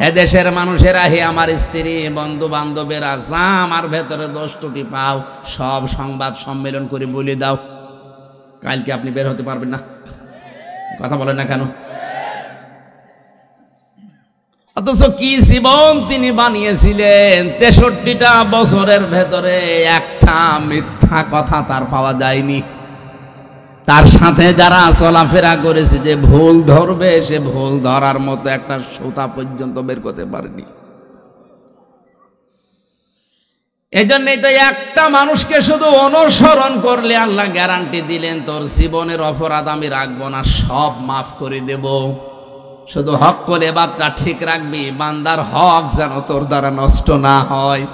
হে দেশের মানুষেরা হে আমার স্ত্রী বন্ধু বান্ধবেরা যা আমার ভেতরে দোষ পাও সব সংবাদ সম্মেলন করে বলে দাও কালকে আপনি বের হতে পারবেন না কথা বলেন না কেন অথচ কি জীবন তিনি বানিয়েছিলেন তেষট্টিটা বছরের ভেতরে একটা মিথ্যা কথা তার পাওয়া যায়নি তার সাথে যারা চলাফেরা করেছে যে ভুল ধরবে সে ভুল ধরার মতো একটা সোতা পর্যন্ত বের করতে পারেনি এজন্যই তো একটা মানুষকে শুধু অনুসরণ করলে আল্লাহ গ্যারান্টি দিলেন তোর জীবনের অপরাধ আমি রাখবো না সব মাফ করে দেব শুধু হক করে বাদটা ঠিক রাখবি বান্দার হক যেন তোর দ্বারা নষ্ট না হয়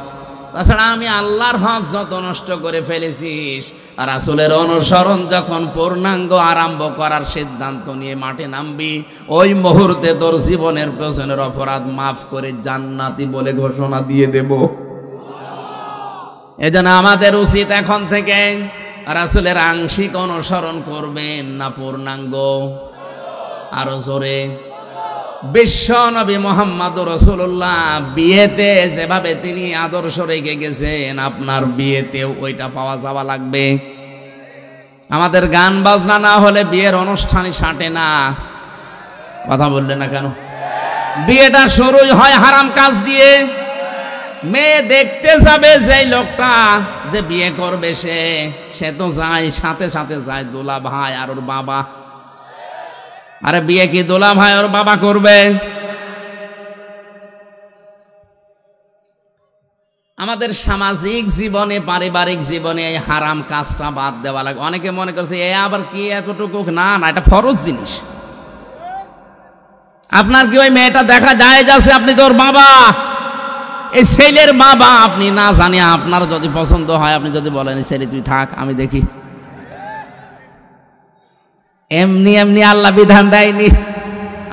তাছাড়া আমি আল্লাহর হক যত নষ্ট করে ফেলেছিস আর আসলের অনুসরণ যখন পূর্ণাঙ্গ আরম্ভ করার সিদ্ধান্ত নিয়ে মাঠে নামবি ওই মুহূর্তে তোর জীবনের পেছনের অপরাধ মাফ করে জান্নাতি বলে ঘোষণা দিয়ে দেব এজন্য আমাদের উচিত এখন থেকে রাসুলের আংশিক অনুসরণ করবেন না পূর্ণাঙ্গ আরো জোরে বিশ্ব নবী মোহাম্মদ রসুল্লাহ বিয়েতে যেভাবে তিনি আদর্শ রেখে গেছেন আপনার বিয়েতেও ওইটা পাওয়া যাওয়া লাগবে আমাদের গান বাজনা না হলে বিয়ের অনুষ্ঠানে সাঁটে না কথা বললে না কেন বিয়েটা শুরুই হয় হারাম কাজ দিয়ে মেয়ে দেখতে যাবে যে লোকটা যে বিয়ে করবে সে সে তো যায় সাথে সাথে যায় দোলা ভাই আর ওর বাবা আরে বিয়ে কি দোলা ভাই ওর বাবা করবে আমাদের সামাজিক জীবনে পারিবারিক জীবনে এই হারাম কাজটা বাদ দেওয়া লাগে অনেকে মনে করছে এ আবার কি এতটুকু না না এটা ফরজ জিনিস আপনার কি ওই মেয়েটা দেখা যায় যাচ্ছে আপনি তোর বাবা এই ছেলের বাবা আপনি না জানে আপনার যদি পছন্দ হয় আপনি যদি বলেন ছেলে তুই থাক আমি দেখি এমনি এমনি আল্লাহ বিধান দেয়নি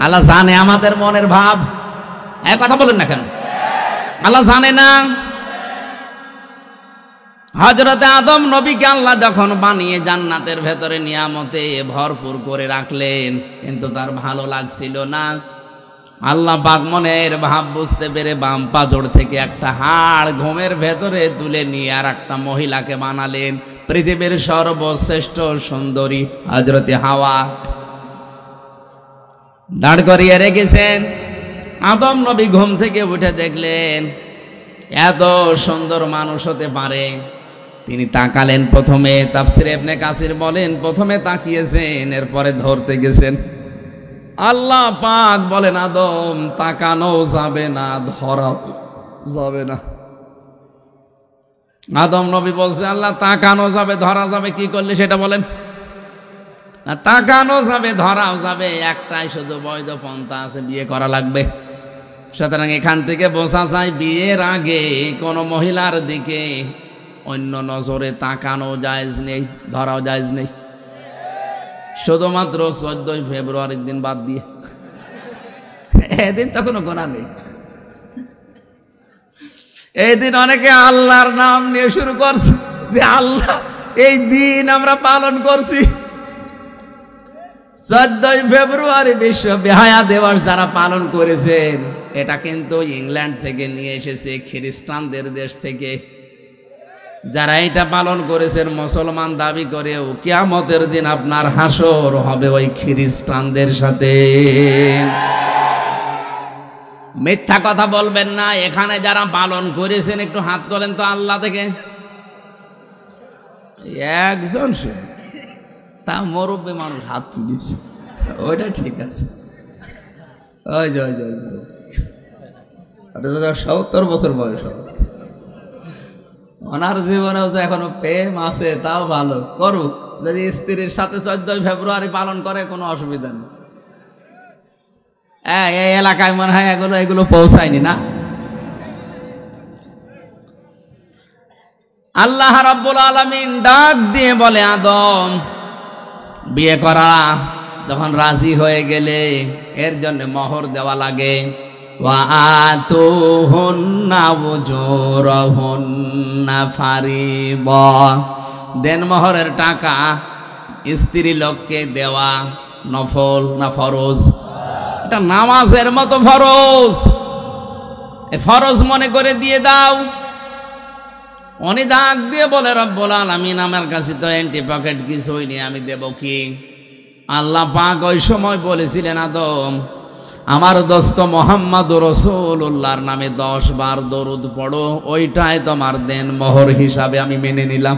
আল্লাহ জানে আমাদের মনের ভাব এক কথা বলেন না কেন আল্লাহ জানে না হজরত আদম নবীকে আল্লাহ যখন বানিয়ে জান্নাতের ভেতরে নিয়ামতে ভরপুর করে রাখলেন কিন্তু তার ভালো লাগছিল না আল্লাহ বাগমনের ভাব বুঝতে পেরে বাম পাজড় থেকে একটা হাড় ঘুমের ভেতরে তুলে নিয়ে আর একটা মহিলাকে বানালেন পৃথিবীর সর্বশ্রেষ্ঠ সুন্দরী হজরতে হাওয়া দাঁড় করিয়ে রেখেছেন আদম নবী ঘুম থেকে উঠে দেখলেন এত সুন্দর মানুষ হতে পারে তিনি তাকালেন প্রথমে তাফসির এবনে কাসির বলেন প্রথমে তাকিয়েছেন এরপরে ধরতে গেছেন আল্লাহ পাক বলেন আদম তাকানো যাবে না ধরা যাবে না আদম নবী বলছে আল্লাহ তাকানো যাবে ধরা যাবে কি করলে সেটা বলেন না তাকানো যাবে ধরাও যাবে একটাই শুধু বৈধ পন্থা আছে বিয়ে করা লাগবে সুতরাং এখান থেকে বোঝা যায় বিয়ের আগে কোনো মহিলার দিকে অন্য নজরে তাকানো জায়জ নেই ধরাও জায়জ নেই শুধুমাত্র চোদ্দই ফেব্রুয়ারির দিন বাদ দিয়ে এদিন তো কোনো গোনা নেই এই দিন অনেকে আল্লাহর নাম নিয়ে শুরু করছে যে আল্লাহ এই দিন আমরা পালন করছি চোদ্দই ফেব্রুয়ারি বিশ্ব বেহায়া দিবস যারা পালন করেছেন এটা কিন্তু ইংল্যান্ড থেকে নিয়ে এসেছে খ্রিস্টানদের দেশ থেকে যারা এটা পালন করেছেন মুসলমান দাবি করে ও দিন আপনার হাসর হবে ওই খ্রিস্টানদের সাথে মিথ্যা কথা বলবেন না এখানে যারা পালন করেছেন একটু হাত তোলেন তো আল্লাহ থেকে একজন তা মরব্বে মানুষ হাত তুলেছে ওইটা ঠিক আছে ওই জয় জয় ওটা সত্তর বছর বয়স ওনার জীবনেও হচ্ছে এখনো প্রেম আছে তাও ভালো করুক যদি স্ত্রীর সাথে চোদ্দই ফেব্রুয়ারি পালন করে কোনো অসুবিধা নেই হ্যাঁ এই এলাকায় মনে হয় এগুলো এগুলো পৌঁছায়নি না আল্লাহ রাব্বুল আলামিন ডাক দিয়ে বলে আদম বিয়ে করা যখন রাজি হয়ে গেলে এর জন্য মহর দেওয়া লাগে দেন মহরের টাকা স্ত্রী লোককে দেওয়া নফল না ফরজ এটা নামাজের মতো ফরজ ফরজ মনে করে দিয়ে দাও উনি ডাক দিয়ে বলে রব্বুল আলামিন আমার কাছে তো অ্যান্টি পকেট কিছু হইনি আমি দেব কি আল্লাহ পাক ওই সময় বলেছিলেন আদম আমার দোস্ত মোহাম্মদ রসুল্লাহর নামে দশ বার দরুদ পড়ো ওইটাই তোমার দেন মোহর হিসাবে আমি মেনে নিলাম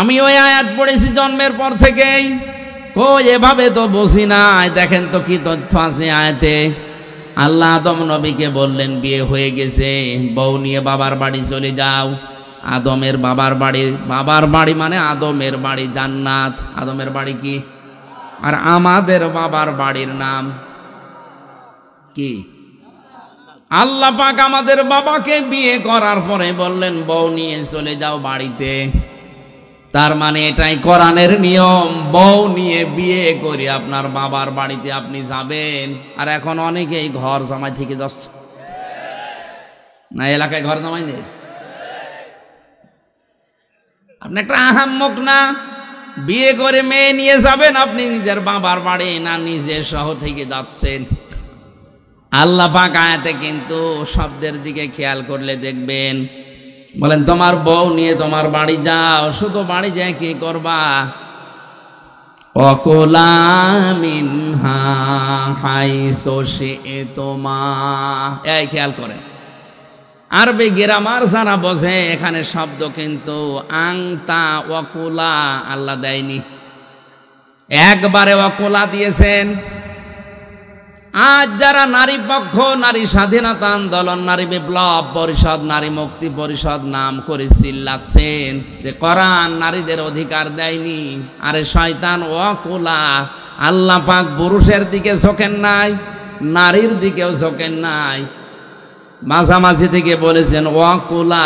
আমি ওই আয়াত পড়েছি জন্মের পর থেকেই কো এভাবে তো বসি নাই দেখেন তো কি তথ্য আছে আয়াতে আল্লাহ আদম নবীকে বললেন বিয়ে হয়ে গেছে বউ নিয়ে বাবার বাড়ি চলে যাও আদমের বাবার বাড়ি বাবার বাড়ি মানে আদমের বাড়ি জান্নাত আদমের বাড়ি কি আর আমাদের বাবার বাড়ির নাম কি আল্লাহ পাক আমাদের বাবাকে বিয়ে করার পরে বললেন বউ নিয়ে চলে যাও বাড়িতে তার মানে এটাই কোরআনের নিয়ম বউ নিয়ে বিয়ে করে আপনার বাবার বাড়িতে আপনি যাবেন আর এখন অনেকেই ঘর জামাই থেকে যাচ্ছে না এলাকায় ঘর জামাই নেই আপনি একটা আহাম্মক না বিয়ে করে মেয়ে নিয়ে যাবেন আপনি নিজের বাবার বাড়ি না নিজের সহ থেকে যাচ্ছেন আল্লাহ পাক আয়াতে কিন্তু শব্দের দিকে খেয়াল করলে দেখবেন বলেন তোমার বউ নিয়ে তোমার বাড়ি যাও শুধু বাড়ি যায় কি করবা অকলামিনহা হাইসো সে তোমা এই খেয়াল করে আরবে গেরামার যারা বোঝে এখানে শব্দ কিন্তু আংতা অকুলা আল্লাহ দেয়নি একবারে অকুলা দিয়েছেন আজ যারা নারী পক্ষ নারী স্বাধীনতা আন্দোলন নারী বিপ্লব পরিষদ নারী মুক্তি পরিষদ নাম করে চিল্লাচ্ছেন যে করান নারীদের অধিকার দেয়নি আরে শয়তান কোলা আল্লাহ পাক পুরুষের দিকে ঝোঁকেন নাই নারীর দিকেও ঝোঁকেন নাই মাঝামাঝি থেকে বলেছেন কোলা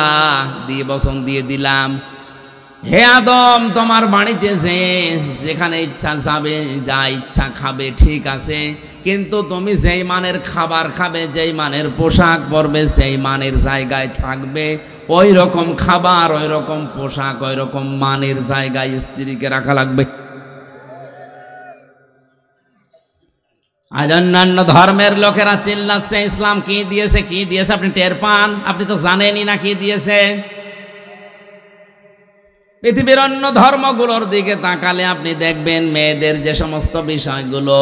দিয়ে বসন দিয়ে দিলাম হে আদম তোমার বাড়িতে যে যেখানে ইচ্ছা যাবে যা ইচ্ছা খাবে ঠিক আছে কিন্তু তুমি যেই মানের খাবার খাবে যেই মানের পোশাক পরবে সেই মানের জায়গায় থাকবে ওই রকম খাবার ওই রকম পোশাক ওই রকম মানের জায়গায় স্ত্রীকে রাখা লাগবে আজ অন্যান্য ধর্মের লোকেরা চিল্লাচ্ছে ইসলাম কি দিয়েছে কি দিয়েছে আপনি টের পান আপনি তো জানেনই না কি দিয়েছে পৃথিবীর অন্য ধর্মগুলোর দিকে তাকালে আপনি দেখবেন মেয়েদের যে সমস্ত বিষয়গুলো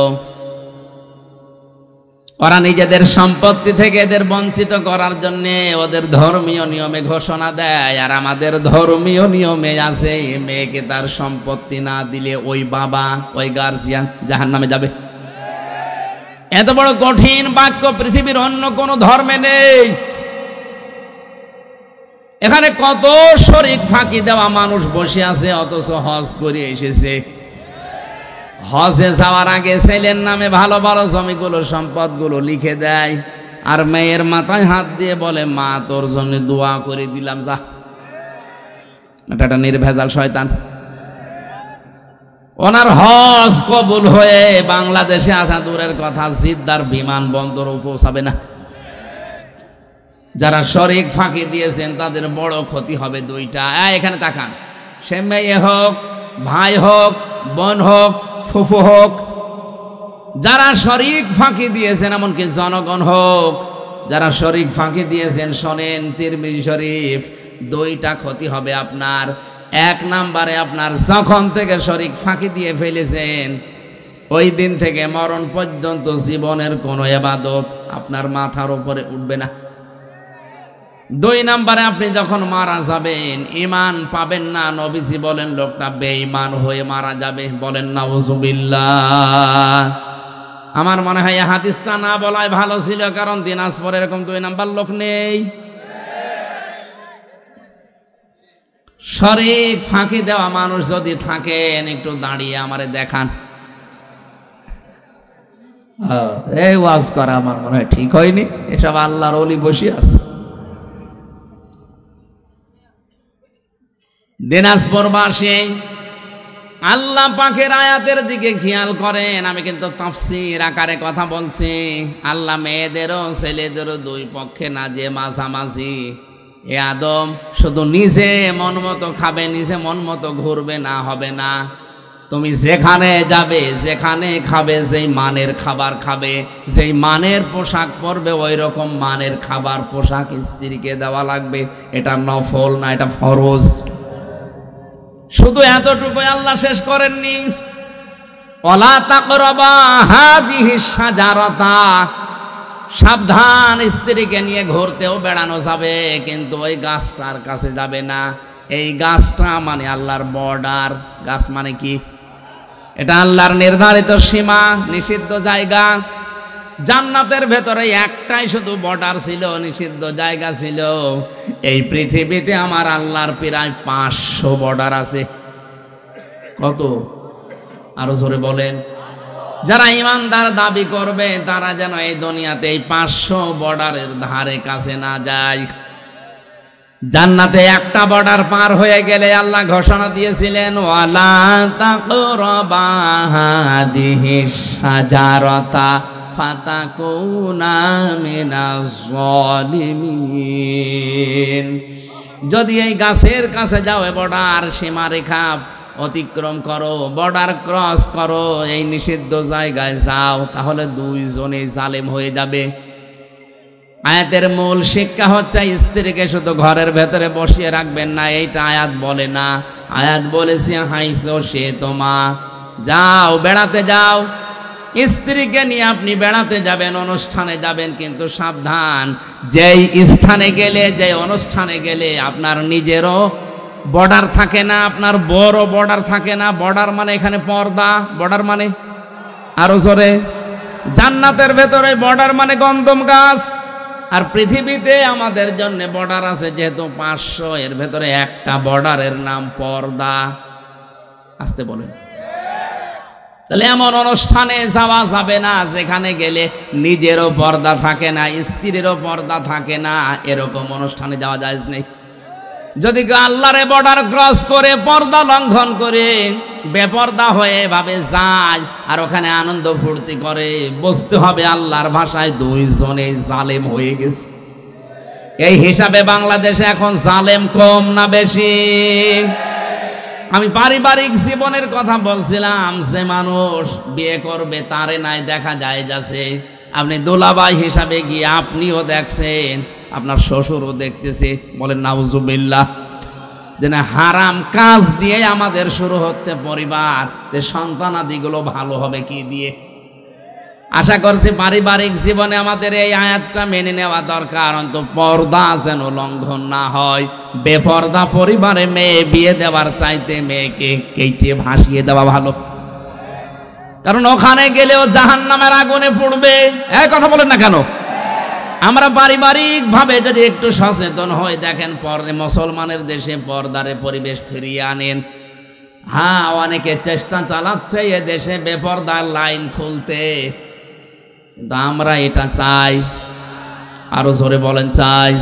ওরা নিজেদের সম্পত্তি থেকে এদের বঞ্চিত করার জন্য ওদের ধর্মীয় নিয়মে ঘোষণা দেয় আর আমাদের ধর্মীয় নিয়মে আছে মেয়েকে তার সম্পত্তি না দিলে ওই বাবা ওই গার্জিয়ান যাহার নামে যাবে এত বড় কঠিন বাক্য পৃথিবীর অন্য কোনো ধর্মে নেই এখানে কত শরিক ফাঁকি দেওয়া মানুষ বসে আছে অথচ হজ করে এসেছে হজে যাওয়ার আগে ছেলের নামে ভালো ভালো জমিগুলো সম্পদগুলো লিখে দেয় আর মেয়ের মাথায় হাত দিয়ে বলে মা তোর জন্য দোয়া করে দিলাম যা এটা একটা নির্ভেজাল শয়তান ওনার হজ কবুল হয়ে বাংলাদেশে আসা দূরের কথা জিদ্দার বিমানবন্দরও পৌঁছাবে না যারা শরিক ফাঁকি দিয়েছেন তাদের বড় ক্ষতি হবে দুইটা এখানে তাকান সে মেয়ে হোক ভাই হোক বোন হোক ফুফু হোক যারা শরিক ফাঁকি দিয়েছেন এমনকি জনগণ হোক যারা শরিক ফাঁকি দিয়েছেন শোনেন তিরমিজ শরীফ দুইটা ক্ষতি হবে আপনার এক নাম্বারে আপনার যখন থেকে শরিক ফাঁকি দিয়ে ফেলেছেন ওই দিন থেকে মরণ পর্যন্ত জীবনের কোনো এবাদত আপনার মাথার উপরে উঠবে না দুই নাম্বারে আপনি যখন মারা যাবেন ইমান পাবেন না নবীজি বলেন লোকটা বেঈমান হয়ে মারা যাবে বলেন না ওজুবিল্লাহ আমার মনে হয় হাদিসটা না বলাই ভালো ছিল কারণ দিনাজপুর এরকম দুই নাম্বার লোক নেই শরীর ফাঁকি দেওয়া মানুষ যদি থাকেন একটু দাঁড়িয়ে আমারে দেখান হ্যাঁ, এই ওয়াজ করা আমার মনে হয় ঠিক হয়নি এসব আল্লাহর অলি বসে আছে দিনাজপুরবাসী আল্লাহ পাখের আয়াতের দিকে খেয়াল করেন আমি কিন্তু তফসির আকারে কথা বলছি আল্লাহ মেয়েদেরও ছেলেদেরও দুই পক্ষে না যে মাঝামাঝি এ আদম শুধু নিজে মন মতো খাবে নিজে মন মতো ঘুরবে না হবে না তুমি যেখানে যাবে যেখানে খাবে যেই মানের খাবার খাবে যেই মানের পোশাক পরবে ওই রকম মানের খাবার পোশাক স্ত্রীকে দেওয়া লাগবে এটা নফল না এটা ফরজ শুধু এতটুকু আল্লাহ শেষ করেননি অলা সাবধান স্ত্রীকে নিয়ে ঘুরতেও বেড়ানো যাবে কিন্তু ওই গাছটার কাছে যাবে না এই গাছটা মানে আল্লাহর বর্ডার গাছ মানে কি এটা আল্লাহর নির্ধারিত সীমা নিষিদ্ধ জায়গা জান্নাতের ভেতরে একটাই শুধু বর্ডার ছিল নিষিদ্ধ জায়গা ছিল এই পৃথিবীতে আমার আল্লাহর প্রায় পাঁচশো বর্ডার আছে কত আরো জোরে বলেন যারা ইমানদার দাবি করবে তারা যেন এই দুনিয়াতে এই পাঁচশো বর্ডারের ধারে কাছে না যায় জান্নাতে একটা বর্ডার পার হয়ে গেলে আল্লাহ ঘোষণা দিয়েছিলেন ওয়ালা তাকরাবা হাদিহি সাজারাতা যদি এই গাছের কাছে যাও বর্ডার সীমারেখা অতিক্রম করো বর্ডার ক্রস করো এই নিষিদ্ধ জায়গায় যাও তাহলে দুইজনে জালেম হয়ে যাবে আয়াতের মূল শিক্ষা হচ্ছে স্ত্রীকে শুধু ঘরের ভেতরে বসিয়ে রাখবেন না এইটা আয়াত বলে না আয়াত বলেছে হাইতো সে তোমা যাও বেড়াতে যাও স্ত্রীকে নিয়ে আপনি বেড়াতে যাবেন অনুষ্ঠানে যাবেন কিন্তু সাবধান যেই স্থানে গেলে যেই অনুষ্ঠানে গেলে আপনার নিজেরও বর্ডার থাকে না আপনার বড় বর্ডার থাকে না বর্ডার মানে এখানে পর্দা বর্ডার মানে আরো জোরে জান্নাতের ভেতরে বর্ডার মানে গন্ধম গাছ আর পৃথিবীতে আমাদের জন্য বর্ডার আছে যেহেতু পাঁচশো এর ভেতরে একটা বর্ডারের নাম পর্দা আসতে বলেন তাহলে এমন অনুষ্ঠানে যাওয়া যাবে না যেখানে গেলে নিজেরও পর্দা থাকে না স্ত্রীরও পর্দা থাকে না এরকম অনুষ্ঠানে যাওয়া যায় নেই যদি আল্লাহরে বর্ডার ক্রস করে পর্দা লঙ্ঘন করে বেপর্দা হয়ে ভাবে যায় আর ওখানে আনন্দ ফুর্তি করে বসতে হবে আল্লাহর ভাষায় দুইজনে জালেম হয়ে গেছে এই হিসাবে বাংলাদেশে এখন জালেম কম না বেশি আমি পারিবারিক জীবনের কথা বলছিলাম যে মানুষ বিয়ে করবে তারে নাই দেখা যায় যাচ্ছে আপনি দোলাবাই হিসাবে গিয়ে আপনিও দেখছেন আপনার শ্বশুরও দেখতেছে বলেন নাউজুবিল্লাহ যে না হারাম কাজ দিয়ে আমাদের শুরু হচ্ছে পরিবার যে সন্তানাদিগুলো ভালো হবে কি দিয়ে আশা করছি পারিবারিক জীবনে আমাদের এই আয়াতটা মেনে নেওয়া দরকার অন্ত পর্দা যেন লঙ্ঘন না হয় বেপর্দা পরিবারে মেয়ে বিয়ে দেওয়ার চাইতে মেয়েকে কেটে ভাসিয়ে দেওয়া ভালো কারণ ওখানে গেলেও জাহান নামের আগুনে পড়বে এক কথা বলেন না কেন আমরা পারিবারিকভাবে যদি একটু সচেতন হয় দেখেন পর্দে মুসলমানের দেশে পর্দারে পরিবেশ ফিরিয়ে আনেন হ্যাঁ অনেকে চেষ্টা চালাচ্ছে এ দেশে বেপর্দার লাইন খুলতে কিন্তু আমরা এটা চাই আরও জোরে বলেন চাই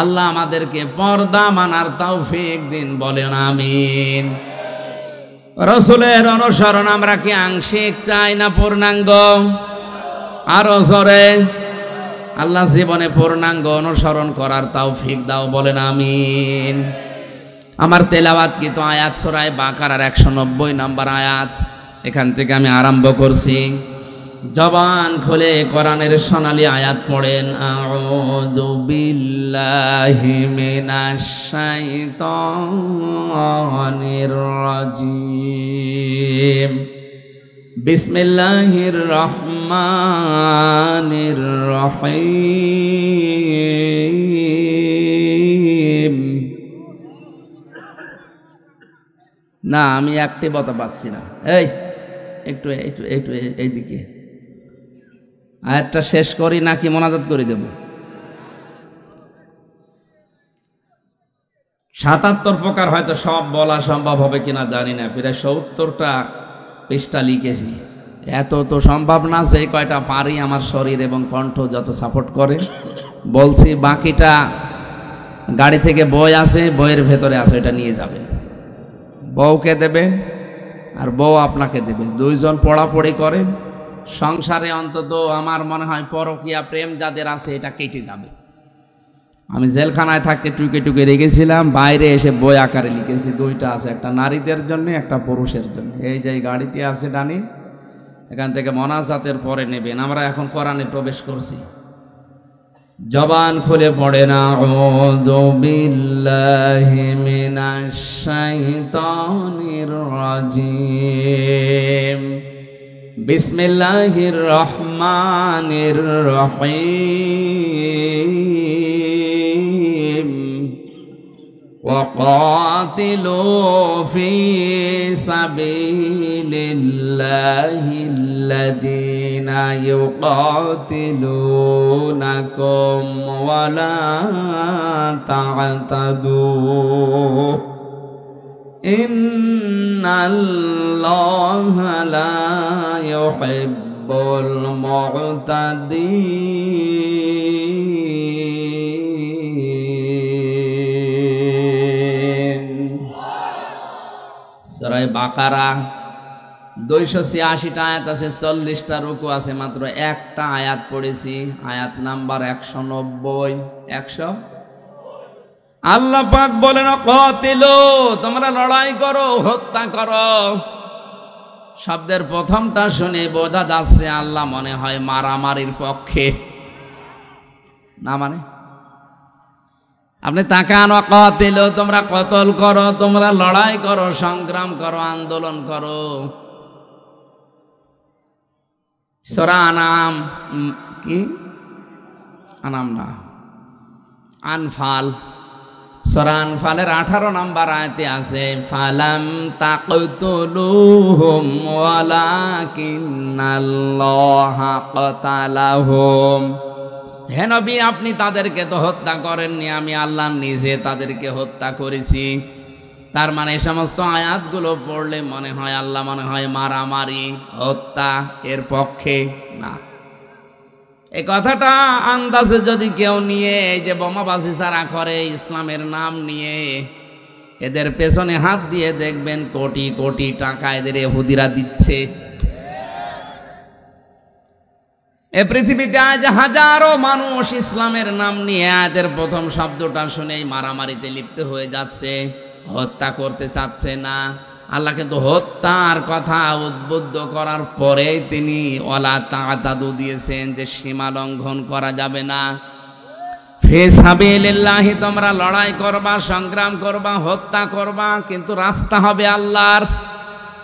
আল্লাহ আমাদেরকে পর্দা মানার তৌফিক দিন বলেন আমিন রসুলের অনুসরণ আমরা কি আংশিক চাই না পূর্ণাঙ্গ আরো জোরে আল্লাহ জীবনে পূর্ণাঙ্গ অনুসরণ করার তৌফিক দাও বলেন আমিন আমার তেলাওয়াত কি তো আয়াত সরায় বাঁকার একশো নব্বই নম্বর আয়াত এখান থেকে আমি আরম্ভ করছি জবান খুলে কোরআনের সোনালি আয়াত পড়েন আউযু বিল্লাহি মিনাশ শাইতানির রাজিম বিসমিল্লাহির রহমানির রহিম না আমি একটি বতা পাচ্ছি না এই একটু একটু একটু এইদিকে আয়াতটা শেষ করি নাকি মোনাজাত করে দেব সাতাত্তর প্রকার হয়তো সব বলা সম্ভব হবে কিনা জানি না প্রায় সত্তরটা পৃষ্ঠা লিখেছি এত তো সম্ভব না যে কয়টা পারি আমার শরীর এবং কণ্ঠ যত সাপোর্ট করে বলছি বাকিটা গাড়ি থেকে বই আছে বইয়ের ভেতরে আছে এটা নিয়ে যাবেন বউকে দেবেন আর বউ আপনাকে দেবে দুইজন পড়াপড়ি করেন সংসারে অন্তত আমার মনে হয় পরকিয়া প্রেম যাদের আছে এটা কেটে যাবে আমি জেলখানায় থাকতে টুকে টুকে রেখেছিলাম বাইরে এসে বই আকারে লিখেছি দুইটা আছে একটা নারীদের জন্য একটা পুরুষের জন্য এই যে গাড়িতে আছে ডানি এখান থেকে মনাজাতের পরে নেবেন আমরা এখন কোরআনে প্রবেশ করছি জবান খুলে পড়ে না ও বিল্লাহি بسم الله الرحمن الرحيم وقاتلوا في سبيل الله الذين يقاتلونكم ولا تعتدوا إن الله لا يحب المعتدين বাকারা দুইশো ছিয়াশিটা আয়াত আছে চল্লিশটা রুকু আছে মাত্র একটা আয়াত পড়েছি আয়াত নাম্বার একশো নব্বই একশো আল্লাহ পাক বলেন কতিল তোমরা লড়াই করো হত্যা করো শব্দের প্রথমটা শুনে বোঝা যাচ্ছে আল্লাহ মনে হয় মারামারির পক্ষে না মানে আপনি তাকান কতিল তোমরা কতল করো তোমরা লড়াই করো সংগ্রাম করো আন্দোলন করো সরা আনাম কি আনাম না আনফাল সরান ফালের আঠারো নাম্বার আয়তে আছে ফালাম তাকতুলুহুম ওয়ালাকিন্নাল্লাহ কতালাহুম হে নবী আপনি তাদেরকে তো হত্যা করেননি আমি আল্লাহ নিজে তাদেরকে হত্যা করেছি তার মানে এই সমস্ত আয়াতগুলো পড়লে মনে হয় আল্লাহ মনে হয় মারামারি হত্যা এর পক্ষে না এই কথাটা আন্দাজে যদি কেউ নিয়ে এই যে বোমাবাজি যারা করে ইসলামের নাম নিয়ে এদের পেছনে হাত দিয়ে দেখবেন কোটি কোটি টাকা এদের হুদিরা দিচ্ছে এ পৃথিবীতে আজ হাজারো মানুষ ইসলামের নাম নিয়ে এদের প্রথম শব্দটা শুনেই মারামারিতে লিপ্ত হয়ে যাচ্ছে হত্যা করতে চাচ্ছে না আল্লাহ কিন্তু হত্যার কথা উদ্বুদ্ধ করার পরে তিনি অলা তাদু দিয়েছেন যে সীমা লঙ্ঘন করা যাবে না ফেসাবিল্লাহি তোমরা লড়াই করবা সংগ্রাম করবা হত্যা করবা কিন্তু রাস্তা হবে আল্লাহর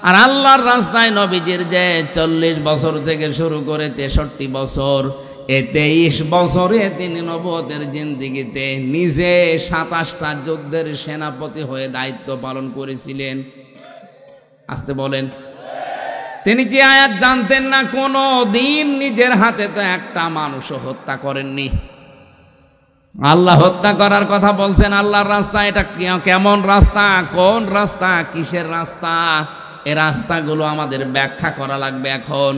আর আল্লাহর রাস্তায় নবীজির যে চল্লিশ বছর থেকে শুরু করে তেষট্টি বছর এ তেইশ বছরে তিনি নবতের জিন্দিগিতে নিজে সাতাশটা যুদ্ধের সেনাপতি হয়ে দায়িত্ব পালন করেছিলেন আসতে বলেন তিনি কি আয়াত জানতেন না কোনো দিন নিজের হাতে তো একটা মানুষও হত্যা করেননি আল্লাহ হত্যা করার কথা বলছেন আল্লাহর রাস্তা এটা কেমন রাস্তা কোন রাস্তা কিসের রাস্তা এ রাস্তাগুলো আমাদের ব্যাখ্যা করা লাগবে এখন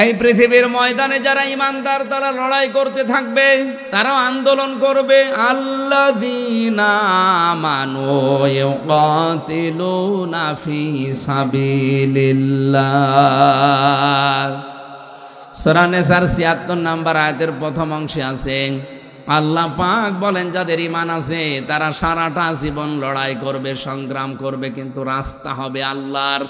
এই পৃথিবীর ময়দানে যারা ইমানদার তারা লড়াই করতে থাকবে তারা আন্দোলন করবে সরানে সার ছিয়াত্তর নাম্বার আয়তের প্রথম অংশে আছে আল্লাহ পাক বলেন যাদের ইমান আছে তারা সারাটা জীবন লড়াই করবে সংগ্রাম করবে কিন্তু রাস্তা হবে আল্লাহর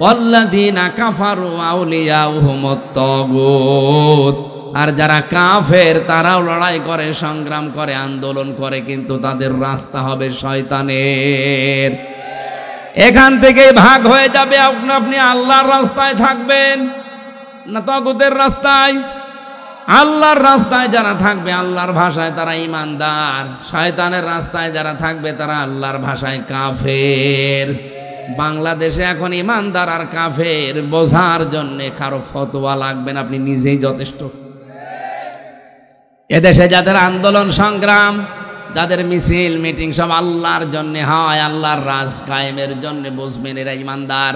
আর যারা কাফের তারাও লড়াই করে সংগ্রাম করে আন্দোলন করে কিন্তু তাদের রাস্তা হবে শয়তানের এখান থেকে ভাগ হয়ে যাবে আপনি আল্লাহর রাস্তায় থাকবেন না তগুতের রাস্তায় আল্লাহর রাস্তায় যারা থাকবে আল্লাহর ভাষায় তারা ইমানদার শয়তানের রাস্তায় যারা থাকবে তারা আল্লাহর ভাষায় কাফের বাংলাদেশে এখন ইমানদার আর কাফের বোঝার জন্যে কারো ফতোয়া লাগবেন আপনি নিজেই যথেষ্ট এদেশে যাদের আন্দোলন সংগ্রাম যাদের মিছিল মিটিং সব আল্লাহর জন্য হয় আল্লাহর রাজ কায়েমের জন্য বুঝবেন এরা ইমানদার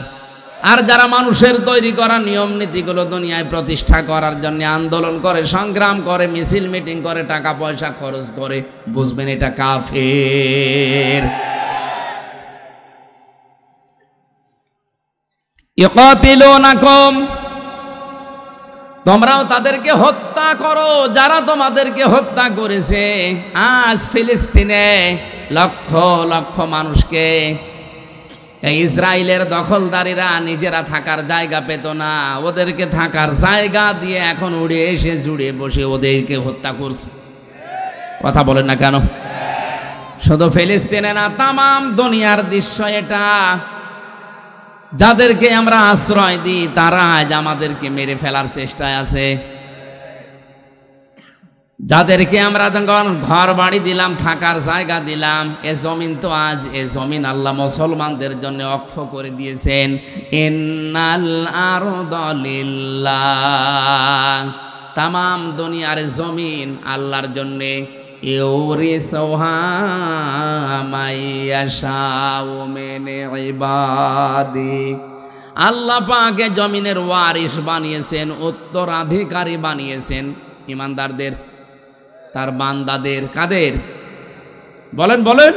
আর যারা মানুষের তৈরি করা নিয়ম নীতিগুলো দুনিয়ায় প্রতিষ্ঠা করার জন্য আন্দোলন করে সংগ্রাম করে মিছিল মিটিং করে টাকা পয়সা খরচ করে বুঝবেন এটা কাফের তোমরাও তাদেরকে হত্যা করো যারা তোমাদেরকে হত্যা করেছে আজ ফিলিস্তিনে লক্ষ লক্ষ মানুষকে ইসরায়েলের দখলদারীরা নিজেরা থাকার জায়গা পেত না ওদেরকে থাকার জায়গা দিয়ে এখন উড়ে এসে জুড়ে বসে ওদেরকে হত্যা করছে কথা বলেন না কেন শুধু ফিলিস্তিনে না তাম দুনিয়ার দৃশ্য এটা যাদেরকে আমরা আশ্রয় দিই তারা আজ আমাদেরকে মেরে ফেলার চেষ্টায় আছে যাদেরকে আমরা ঘর বাড়ি দিলাম থাকার জায়গা দিলাম এ জমিন তো আজ এ জমিন আল্লাহ মুসলমানদের জন্য অক্ষ করে দিয়েছেন এন্নাল আর তামাম দুনিয়ার জমিন আল্লাহর জন্যে ইউরিসুহা মাইয়াশাউ মেনে ইবাদি আল্লাহ পাকে জমিনের ওয়ারিস বানিয়েছেন উত্তরাধিকারী বানিয়েছেন ইমানদারদের তার বান্দাদের কাদের বলেন বলেন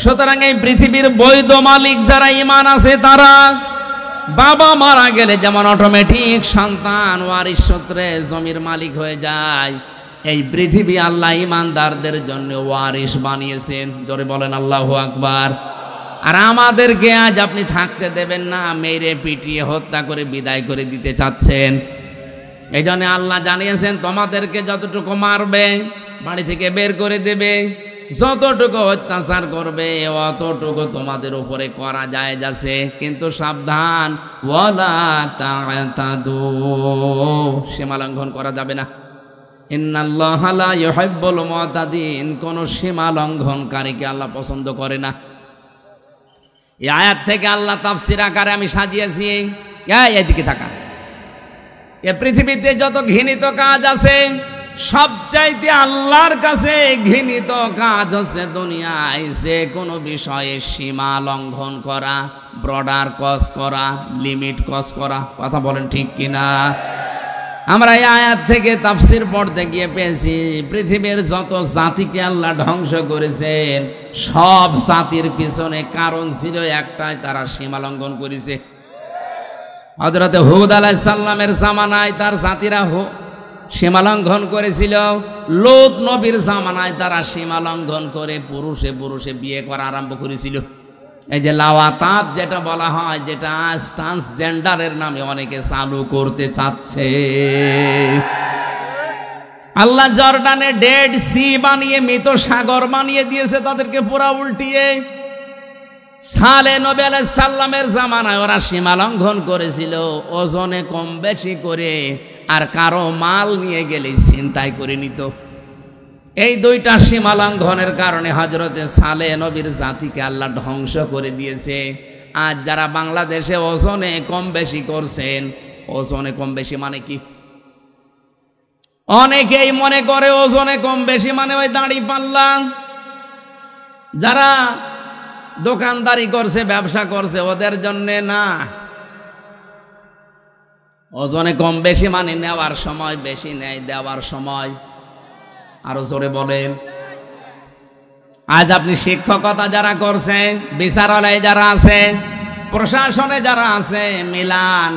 সুতরাং এই পৃথিবীর বৈধ মালিক যারা ইমান আছে তারা বাবা মারা গেলে যেমন অটোমেটিক সন্তান ওয়ারিস সূত্রে জমির মালিক হয়ে যায় এই পৃথিবী আল্লাহ ইমানদারদের জন্য ওয়ারিস বানিয়েছেন জোরে বলেন আল্লাহ আকবার আর আমাদেরকে আজ আপনি থাকতে দেবেন না মেরে পিটিয়ে হত্যা করে বিদায় করে দিতে চাচ্ছেন এই জন্য আল্লাহ জানিয়েছেন তোমাদেরকে যতটুকু মারবে বাড়ি থেকে বের করে দেবে যতটুকু অত্যাচার করবে অতটুকু তোমাদের উপরে করা যায় যাচ্ছে কিন্তু সাবধান ওলা সীমালঙ্ঘন করা যাবে না ইন্নাল্লাহালা ইহাব্বল কোনো সীমা লঙ্ঘনকারীকে আল্লাহ পছন্দ করে না এই আয়াত থেকে আল্লাহ তাফসির আকারে আমি সাজিয়েছি এই এদিকে থাকা এ পৃথিবীতে যত ঘৃণিত কাজ আছে সবচাইতে আল্লাহর কাছে ঘৃণিত কাজ হচ্ছে দুনিয়ায় যে কোনো বিষয়ে সীমা লঙ্ঘন করা ব্রডার কস করা লিমিট কস করা কথা বলেন ঠিক কিনা আমরা এই আয়াত থেকে তাফসির পড়তে গিয়ে পেয়েছি পৃথিবীর যত জাতিকে আল্লাহ ধ্বংস করেছেন সব জাতির পিছনে কারণ ছিল একটাই তারা সীমা লঙ্ঘন করেছে হজরত হুদ আলাহ সাল্লামের জামানায় তার জাতিরা হো সীমা লঙ্ঘন করেছিল লোত নবীর জামানায় তারা সীমা লঙ্ঘন করে পুরুষে পুরুষে বিয়ে করা আরম্ভ করেছিল এই যে লাওয়াতাত যেটা বলা হয় যেটা ট্রান্সজেন্ডারের নামে অনেকে চালু করতে চাচ্ছে আল্লাহ জর্ডানে ডেড সি বানিয়ে মৃত সাগর বানিয়ে দিয়েছে তাদেরকে পুরা উল্টিয়ে সালে নবেল সাল্লামের জামানায় ওরা সীমা লঙ্ঘন করেছিল ওজনে কম বেশি করে আর কারো মাল নিয়ে গেলে চিন্তায় করে নিত এই দুইটা সীমা লঙ্ঘনের কারণে হজরতে সালে নবীর জাতিকে আল্লাহ ধ্বংস করে দিয়েছে আজ যারা বাংলাদেশে ওজনে কম বেশি করছেন ওজনে কম বেশি মানে কি অনেকেই মনে করে ওজনে কম বেশি মানে ওই দাঁড়ি পাল্লাম যারা দোকানদারি করছে ব্যবসা করছে ওদের জন্যে না ওজনে কম বেশি মানে নেওয়ার সময় বেশি নেয় দেওয়ার সময় আরো জোরে বলেন আজ আপনি শিক্ষকতা যারা করছে বিচারালয়ে যারা আছে প্রশাসনে যারা আছে মিলান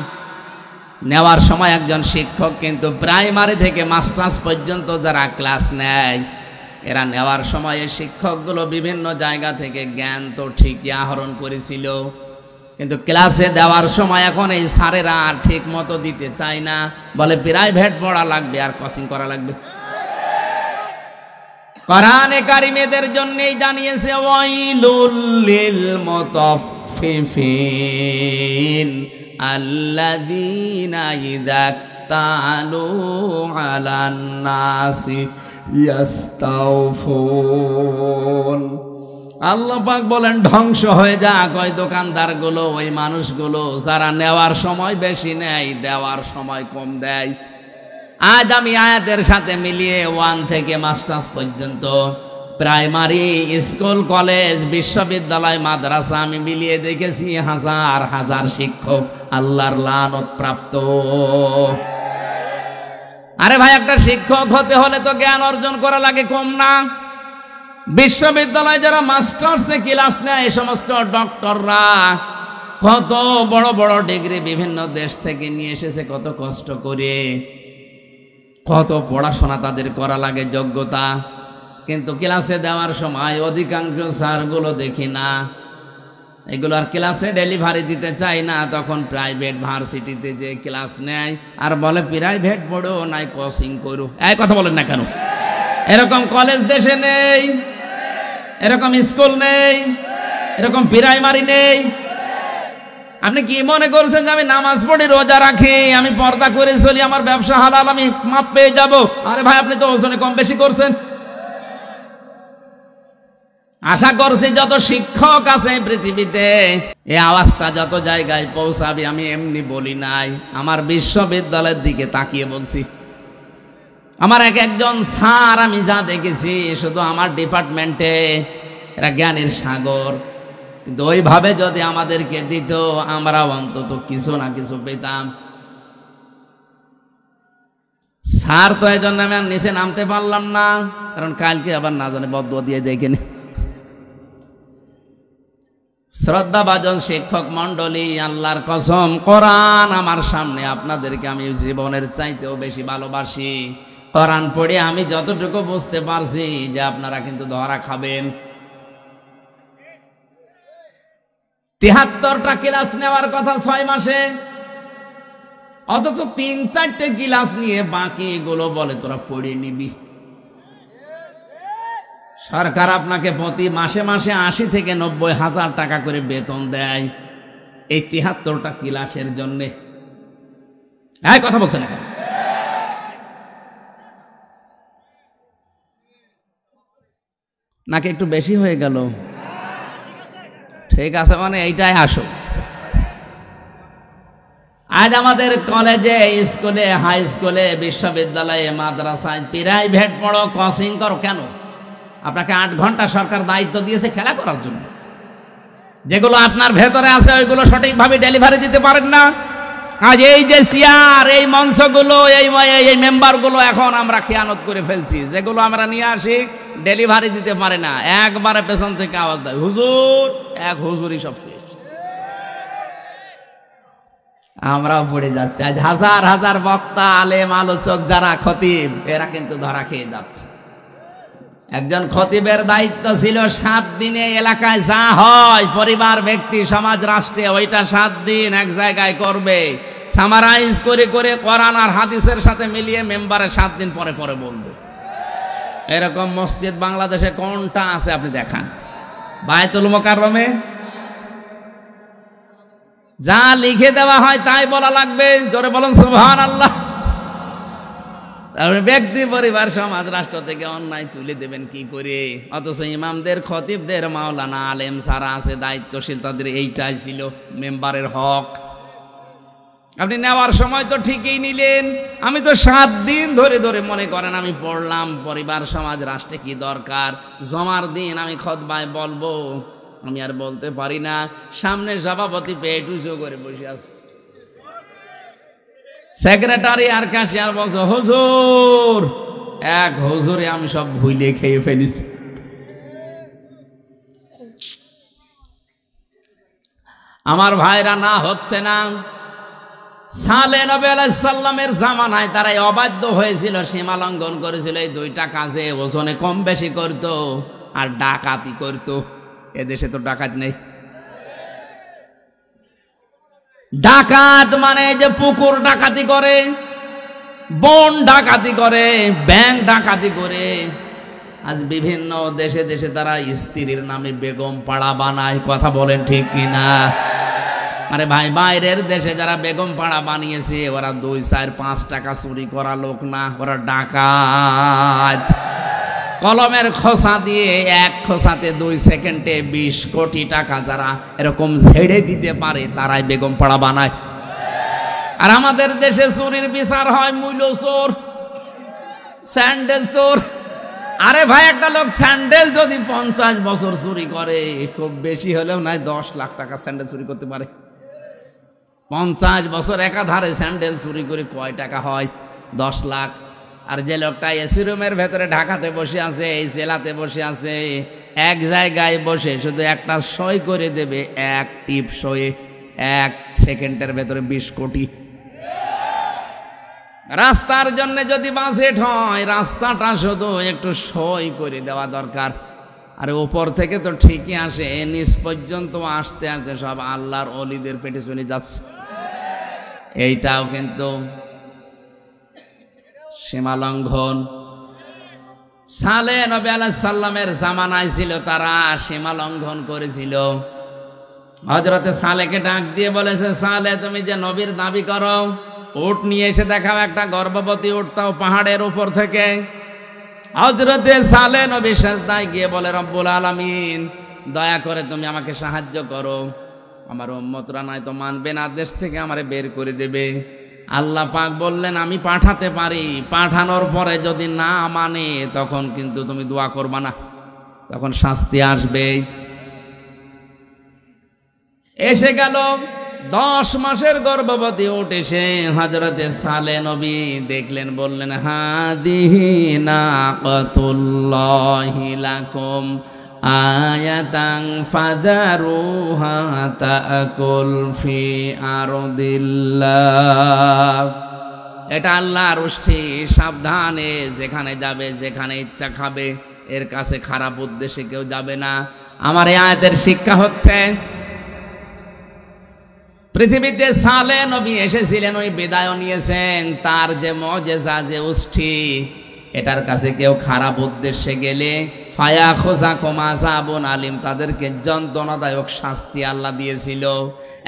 নেওয়ার সময় একজন শিক্ষক কিন্তু প্রাইমারি থেকে মাস্টার্স পর্যন্ত যারা ক্লাস নেয় এরা নেওয়ার সময় শিক্ষকগুলো বিভিন্ন জায়গা থেকে জ্ঞান তো ঠিকই আহরণ করেছিল কিন্তু ক্লাসে দেওয়ার সময় এখন এই স্যারেরা ঠিক মতো দিতে চায় না বলে প্রাইভেট পড়া লাগবে আর কোচিং করা লাগবে কোরআনে কারিমেদের জন্যই জানিয়েছে ওয়াইলুল মুতাফফিফিন আল্লাযীনা ইযা তালু আলান নাসি ইয়াস্তাউফুন আল্লাহ পাক বলেন ধ্বংস হয়ে যাক ওই দোকানদারগুলো ওই মানুষগুলো যারা নেওয়ার সময় বেশি নেয় দেওয়ার সময় কম দেয় আজ আমি আয়াতের সাথে মিলিয়ে ওয়ান থেকে মাস্টার্স পর্যন্ত প্রাইমারি স্কুল কলেজ বিশ্ববিদ্যালয় মাদ্রাসা আমি মিলিয়ে দেখেছি হাজার হাজার শিক্ষক আল্লাহর প্রাপ্ত আরে ভাই একটা শিক্ষক হতে হলে তো জ্ঞান অর্জন করা লাগে কম না বিশ্ববিদ্যালয় যারা মাস্টার্সে ক্লাস নেয় এই সমস্ত ডক্টররা কত বড় বড় ডিগ্রি বিভিন্ন দেশ থেকে নিয়ে এসেছে কত কষ্ট করে কত পড়াশোনা তাদের করা লাগে যোগ্যতা কিন্তু ক্লাসে দেওয়ার সময় অধিকাংশ স্যারগুলো দেখি না এগুলো আর ক্লাসে ডেলিভারি দিতে চাই না তখন প্রাইভেট ভার্সিটিতে যে ক্লাস নেয় আর বলে প্রাইভেট পড়ো নাই কোচিং করু এই কথা বলেন না কেন এরকম কলেজ দেশে নেই এরকম স্কুল নেই এরকম প্রাইমারি নেই আপনি কি মনে করছেন যে আমি নামাজ পড়ি রোজা রাখি আমি পর্দা করে চলি আমার ব্যবসা হালাল আমি মাপ পেয়ে যাব আরে ভাই আপনি তো ওজনে কম বেশি করছেন আশা করছি যত শিক্ষক আছে পৃথিবীতে এই আওয়াজটা যত জায়গায় পৌঁছাবে আমি এমনি বলি নাই আমার বিশ্ববিদ্যালয়ের দিকে তাকিয়ে বলছি আমার এক একজন স্যার আমি যা দেখেছি শুধু আমার ডিপার্টমেন্টে এরা জ্ঞানের সাগর কিন্তু ওইভাবে যদি আমাদেরকে দিত আমরা অন্তত কিছু না কিছু পেতাম স্যার তো এই জন্য আমি আর নিচে নামতে পারলাম না কারণ কালকে আবার না জানে বদ দিয়ে যায় শ্রদ্ধাভাজন শিক্ষক মণ্ডলী আল্লাহর কসম কোরআন আমার সামনে আপনাদেরকে আমি জীবনের চাইতেও বেশি ভালোবাসি কোরআন পড়ে আমি যতটুকু বুঝতে পারছি যে আপনারা কিন্তু ধরা খাবেন তেহাত্তরটা ক্লাস নেওয়ার কথা ছয় মাসে অথচ তিন চারটে ক্লাস নিয়ে বাকি এগুলো বলে তোরা পড়ে নিবি সরকার আপনাকে প্রতি মাসে মাসে আশি থেকে নব্বই হাজার টাকা করে বেতন দেয় এই তিহাত্তরটা ক্লাসের জন্যে হ্যাঁ কথা বলছেন না নাকি একটু বেশি হয়ে গেল ঠিক আছে মানে এইটাই আসল আজ আমাদের কলেজে স্কুলে হাই স্কুলে বিশ্ববিদ্যালয়ে মাদ্রাসায় প্রাইভেট পড়ো ক্রসিং করো কেন আপনাকে আট ঘন্টা সরকার দায়িত্ব দিয়েছে খেলা করার জন্য যেগুলো আপনার ভেতরে আছে ওইগুলো সঠিকভাবে ডেলিভারি দিতে পারেন না আজ এই যে সিয়ার এই মঞ্চগুলো এই এই মেম্বারগুলো এখন আমরা খেয়ানত করে ফেলছি যেগুলো আমরা নিয়ে আসি ডেলিভারি দিতে পারে না একবারে পেছন থেকে আওয়াজ দেয় হুজুর এক হুজুরই সব শেষ আমরাও পড়ে যাচ্ছি আজ হাজার হাজার বক্তা আলেম আলোচক যারা খতিব এরা কিন্তু ধরা খেয়ে যাচ্ছে একজন খতিবের দায়িত্ব ছিল সাত দিনে এলাকায় যা হয় পরিবার ব্যক্তি সমাজ রাষ্ট্রে ওইটা সাত দিন এক জায়গায় করবে সামারাইজ করে করে কোরআন আর হাদিসের সাথে মিলিয়ে মেম্বারে সাত দিন পরে পরে বলবে এরকম মসজিদ বাংলাদেশে কোনটা আছে আপনি দেখান বায়তুল মোকারমে যা লিখে দেওয়া হয় তাই বলা লাগবে জোরে বলুন সুহান আল্লাহ তারপরে ব্যক্তি পরিবার সমাজ রাষ্ট্র থেকে অন্যায় তুলে দেবেন কি করে অথচ ইমামদের খতিবদের মাওলানা আলেম সারা আছে দায়িত্বশীল তাদের এইটাই ছিল মেম্বারের হক আপনি নেওয়ার সময় তো ঠিকই নিলেন আমি তো সাত দিন ধরে ধরে মনে করেন আমি পড়লাম পরিবার সমাজ রাষ্ট্রে কি দরকার জমার দিন আমি খতবায় বলবো আমি আর বলতে পারি না সামনে সভাপতি পেয়ে উঁচু করে বসে আছে সেক্রেটারি আর কাশিয়ার বলছে হুজুর এক হজুরে আমি সব ভুলে খেয়ে ফেলিছি আমার ভাইরা না হচ্ছে না সালে নবী আলাইসাল্লামের জামানায় তারাই অবাধ্য হয়েছিল সীমা লঙ্ঘন করেছিল এই দুইটা কাজে ওজনে কম বেশি করত আর ডাকাতি করত এদেশে তো ডাকাত নেই ডাকাত মানে যে পুকুর ডাকাতি করে বন ডাকাতি করে ব্যাংক ডাকাতি করে আজ বিভিন্ন দেশে দেশে তারা স্ত্রীর নামে বেগম পাড়া বানায় কথা বলেন ঠিক কিনা আরে ভাই বাইরের দেশে যারা বেগম পাড়া বানিয়েছে ওরা দুই চার পাঁচ টাকা চুরি করা লোক না ওরা ডাকাত কলমের খোসা দিয়ে এক খোসাতে দুই সেকেন্ডে বিশ কোটি টাকা যারা এরকম ঝেড়ে দিতে পারে তারাই বেগম পাড়া বানায় আর আমাদের দেশে চুরির বিচার হয় মূল্য চোর স্যান্ডেল চোর আরে ভাই একটা লোক স্যান্ডেল যদি পঞ্চাশ বছর চুরি করে খুব বেশি হলেও নয় দশ লাখ টাকা স্যান্ডেল চুরি করতে পারে পঞ্চাশ বছর একাধারে স্যান্ডেল চুরি করে কয় টাকা হয় দশ লাখ আর যে লোকটা এসি রুমের ভেতরে ঢাকাতে বসে আছে এই জেলাতে বসে আছে এক জায়গায় বসে শুধু একটা সই করে দেবে এক টিপ সয়ে এক সেকেন্ডের ভেতরে বিশ কোটি রাস্তার জন্য যদি বাজেট হয় রাস্তাটা শুধু একটু সই করে দেওয়া দরকার আর ওপর থেকে তো ঠিকই আসে নিচ পর্যন্ত আসতে আসতে সব আল্লাহর অলিদের পেটে চলে যাচ্ছে এইটাও কিন্তু সীমা লঙ্ঘন সালে নবী সাল্লামের জামানায় ছিল তারা সীমা লঙ্ঘন করেছিল হজরতে সালেকে ডাক দিয়ে বলেছে সালে তুমি যে নবীর দাবি করো উট নিয়ে এসে দেখাও একটা গর্ভবতী উঠতাও পাহাড়ের উপর থেকে হজরতে সালে নবী দায় গিয়ে বলে রব্বুল আলমিন দয়া করে তুমি আমাকে সাহায্য করো আমার উম্মতরা তো মানবে না দেশ থেকে আমারে বের করে দেবে আল্লাহ পাক বললেন আমি পাঠাতে পারি পাঠানোর পরে যদি না মানে তখন কিন্তু তুমি দোয়া করবা না তখন শাস্তি আসবে এসে গেল দশ মাসের গর্ভবতী উঠেছে হাজরতে সালে নবী দেখলেন বললেন হাদিহি না কতুল্লাহিলাকুম আয়াতাং ফাজারুহা তাকুল ফি আরদিল্লাহ এটা আল্লাহর উষ্ঠি সাবধানে যেখানে যাবে যেখানে ইচ্ছা খাবে এর কাছে খারাপ উদ্দেশ্যে কেউ যাবে না আমার এই আয়াতের শিক্ষা হচ্ছে পৃথিবীতে সালে নবী এসেছিলেন ওই বিদায় নিয়েছেন তার যে মজেজা যে উষ্ঠি এটার কাছে কেউ খারাপ উদ্দেশ্যে গেলে ফায়া খোসা কমাসা বোন আলিম তাদেরকে যন্ত্রণাদায়ক শাস্তি আল্লাহ দিয়েছিল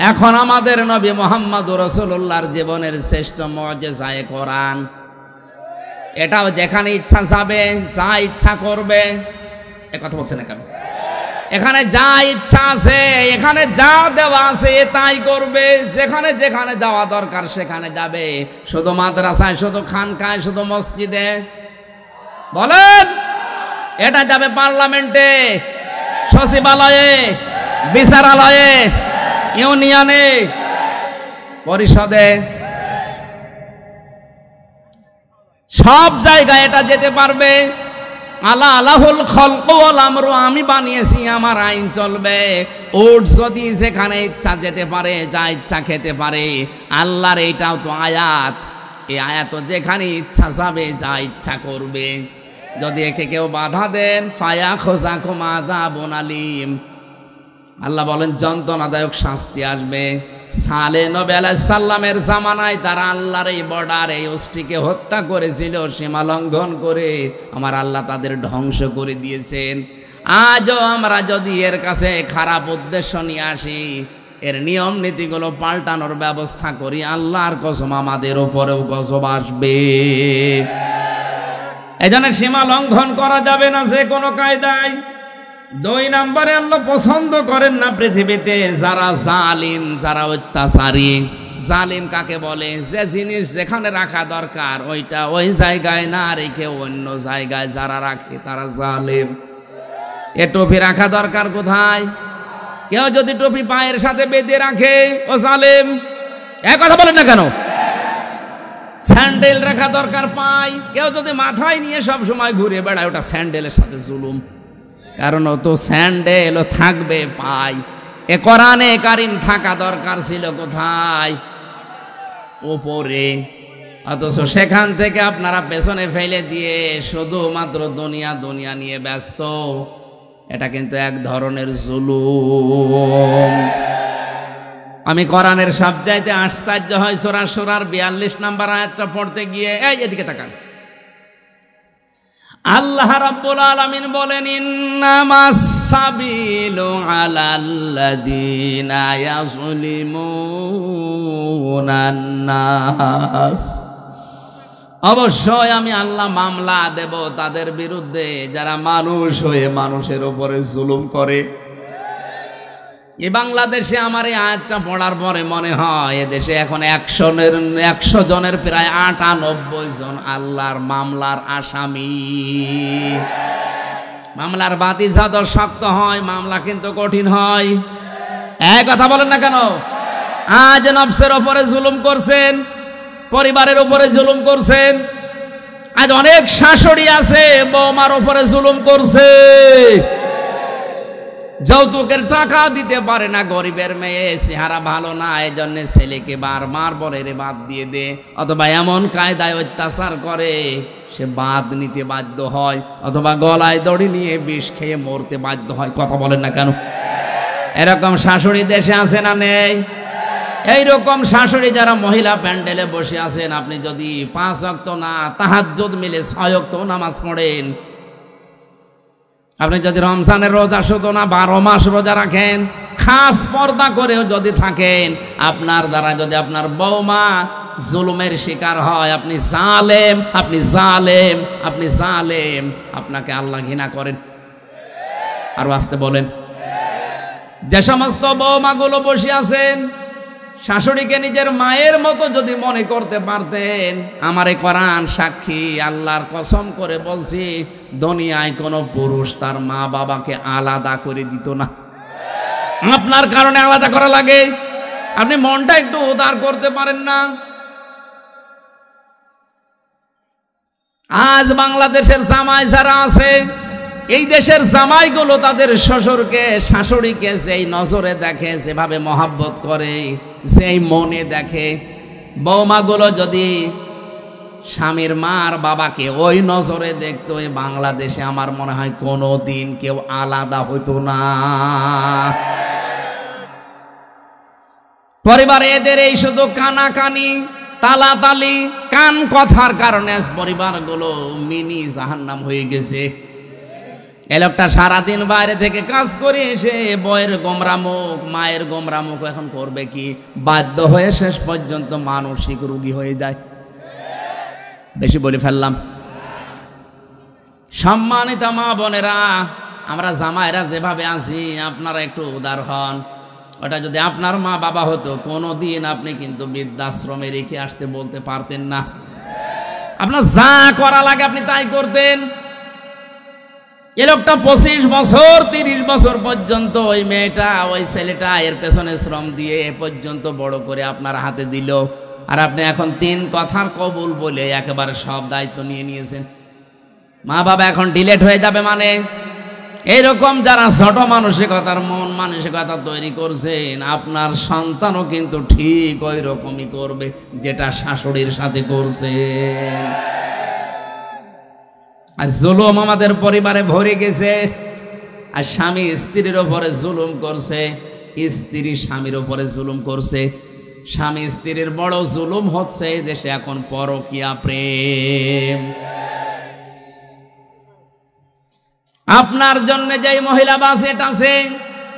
এখন আমাদের নবী মোহাম্মদ রসুল্লাহর জীবনের শ্রেষ্ঠ মজেসায় কোরআন এটাও যেখানে ইচ্ছা যাবে যা ইচ্ছা করবে এ কথা না কেন এখানে যা ইচ্ছা আছে এখানে যা দেওয়া আছে তাই করবে যেখানে যেখানে যাওয়া দরকার সেখানে যাবে শুধু মাদ্রাসায় শুধু খানকায় শুধু মসজিদে বলেন এটা যাবে পার্লামেন্টে সচিবালয়ে বিচারালয়ে ইউনিয়নে পরিষদে সব জায়গায় এটা যেতে পারবে আলা আলাহুল খল্প আমরু আমি বানিয়েছি আমার আইন চলবে ওট যদি সেখানে ইচ্ছা যেতে পারে যা ইচ্ছা খেতে পারে আল্লাহর এইটাও তো আয়াত এ আয়াত যেখানে ইচ্ছা যাবে যা ইচ্ছা করবে যদি একে কেউ বাধা দেন ফায়া খোসা কুমা দা বোনালিম আল্লাহ বলেন যন্ত্রণাদায়ক শাস্তি আসবে সালে নবেলা সাল্লামের জামানায় তারা আল্লাহর এই বর্ডার এই অষ্টিকে হত্যা করেছিল সীমা লঙ্ঘন করে আমার আল্লাহ তাদের ধ্বংস করে দিয়েছেন আজও আমরা যদি এর কাছে খারাপ উদ্দেশ্য নিয়ে আসি এর নিয়ম নীতিগুলো পাল্টানোর ব্যবস্থা করি আল্লাহর কসম আমাদের উপরেও কসম আসবে এজন্য সীমা লঙ্ঘন করা যাবে না যে কোনো কায়দায় দুই নম্বরে আল্লাহ পছন্দ করেন না পৃথিবীতে যারা জালিম যারা অত্যাচারী জালিম কাকে বলে যে জিনিস যেখানে রাখা দরকার ওইটা ওই জায়গায় না রেখে অন্য জায়গায় যারা রাখে তারা জালিম এ টুপি রাখা দরকার কোথায় কেউ যদি টুপি পায়ের সাথে বেঁধে রাখে ও সালেম এক কথা বলেন না কেন স্যান্ডেল রাখা দরকার পাই কেউ যদি মাথায় নিয়ে সব সময় ঘুরে বেড়ায় ওটা স্যান্ডেলের সাথে জুলুম কারণ ও তো স্যান্ডেল থাকবে পাই এ কোরআনে কারিম থাকা দরকার ছিল কোথায় ওপরে অথচ সেখান থেকে আপনারা পেছনে ফেলে দিয়ে শুধুমাত্র দুনিয়া দুনিয়া নিয়ে ব্যস্ত এটা কিন্তু এক ধরনের জুলুম আমি কোরআনের চাইতে আশ্চর্য হয় সোরা সোরার বিয়াল্লিশ নাম্বার আয়াতটা পড়তে গিয়ে এই এদিকে তাকান আল্লাহ রাব্বুল আলামিন বলেন ইন্নামাস সাবিলু আলাল্লাযিনা ইয়াজলিমুনান নাস অবশ্যই আমি আল্লাহ মামলা দেব তাদের বিরুদ্ধে যারা মানুষ হয়ে মানুষের ওপরে জুলুম করে এ বাংলাদেশে আমার এই আয়াতটা পড়ার পরে মনে হয় এদেশে এখন একশনের একশো জনের প্রায় আটানব্বই জন আল্লাহর মামলার আসামি মামলার বাতি যাদ শক্ত হয় মামলা কিন্তু কঠিন হয় এক কথা বলেন না কেন আজ নফসের ওপরে জুলুম করছেন পরিবারের উপরে জুলুম করছেন আজ অনেক শাশুড়ি আছে বৌমার উপরে জুলুম করছে যৌতুকের টাকা দিতে পারে না গরিবের মেয়ে চেহারা ভালো না এই জন্য ছেলেকে বারবার রে বাদ দিয়ে দে অথবা এমন কায়দায় অত্যাচার করে সে বাদ নিতে বাধ্য হয় অথবা গলায় দড়ি নিয়ে বিষ খেয়ে মরতে বাধ্য হয় কথা বলেন না কেন এরকম শাশুড়ি দেশে আছে না নেই এইরকম শাশুড়ি যারা মহিলা প্যান্ডেলে বসে আছেন আপনি যদি পাঁচ অক্ত না তাহাজ্জুদ মিলে ছয় অক্ত নামাজ পড়েন আপনি যদি রমজানের রোজা শুধু না বারো মাস রোজা রাখেন খাস পর্দা করেও যদি থাকেন আপনার দ্বারা যদি আপনার বৌমা জুলুমের শিকার হয় আপনি জালেম আপনি জালেম আপনি জালেম আপনাকে আল্লাহ ঘৃণা করেন আর আসতে বলেন যে সমস্ত বৌমাগুলো বসে আছেন শাশুড়িকে নিজের মায়ের মতো যদি মনে করতে পারতেন আমারে করান সাক্ষী আল্লাহর কসম করে বলছি দুনিয়ায় কোনো পুরুষ তার মা বাবাকে আলাদা করে দিত না আপনার কারণে আলাদা করা লাগে আপনি মনটা একটু উদার করতে পারেন না আজ বাংলাদেশের জামাই যারা আছে এই দেশের জামাইগুলো তাদের শ্বশুরকে শাশুড়িকে যেই নজরে দেখে যেভাবে মহাব্বত করে যেই মনে দেখে বৌমাগুলো যদি স্বামীর মা আর বাবাকে ওই নজরে দেখতো এই বাংলাদেশে আমার মনে হয় কোনো দিন কেউ আলাদা হইতো না পরিবারে এদের এই শুধু কানাকানি তালাতালি কান কথার কারণে পরিবারগুলো মিনি জাহান্নাম হয়ে গেছে এ লোকটা সারাদিন বাইরে থেকে কাজ করে এসে বয়ের গোমরামুখ মায়ের গোমরামুখ এখন করবে কি বাধ্য হয়ে শেষ পর্যন্ত মানসিক রুগী হয়ে যায় বেশি বলে ফেললাম সম্মানিত মা বোনেরা আমরা জামাইরা যেভাবে আছি আপনারা একটু উদার হন ওটা যদি আপনার মা বাবা হতো কোনো দিন আপনি কিন্তু বৃদ্ধাশ্রমে রেখে আসতে বলতে পারতেন না আপনার যা করা লাগে আপনি তাই করতেন এ লোকটা পঁচিশ বছর তিরিশ বছর পর্যন্ত ওই মেয়েটা ওই ছেলেটা এর পেছনে শ্রম দিয়ে এ পর্যন্ত বড় করে আপনার হাতে দিল আর আপনি এখন তিন কথার কবুল বলে একেবারে সব দায়িত্ব নিয়ে নিয়েছেন মা বাবা এখন ডিলেট হয়ে যাবে মানে এরকম যারা ছোট মানসিকতার মন মানসিকতা তৈরি করছেন আপনার সন্তানও কিন্তু ঠিক ওই রকমই করবে যেটা শাশুড়ির সাথে করছে আর জুলুম আমাদের পরিবারে ভরে গেছে আর স্বামী স্ত্রীর ওপরে জুলুম করছে স্ত্রী স্বামীর ওপরে জুলুম করছে স্বামী স্ত্রীর বড় জুলুম হচ্ছে দেশে এখন পরকিয়া প্রেম আপনার জন্য যে মহিলা বাস এটা আছে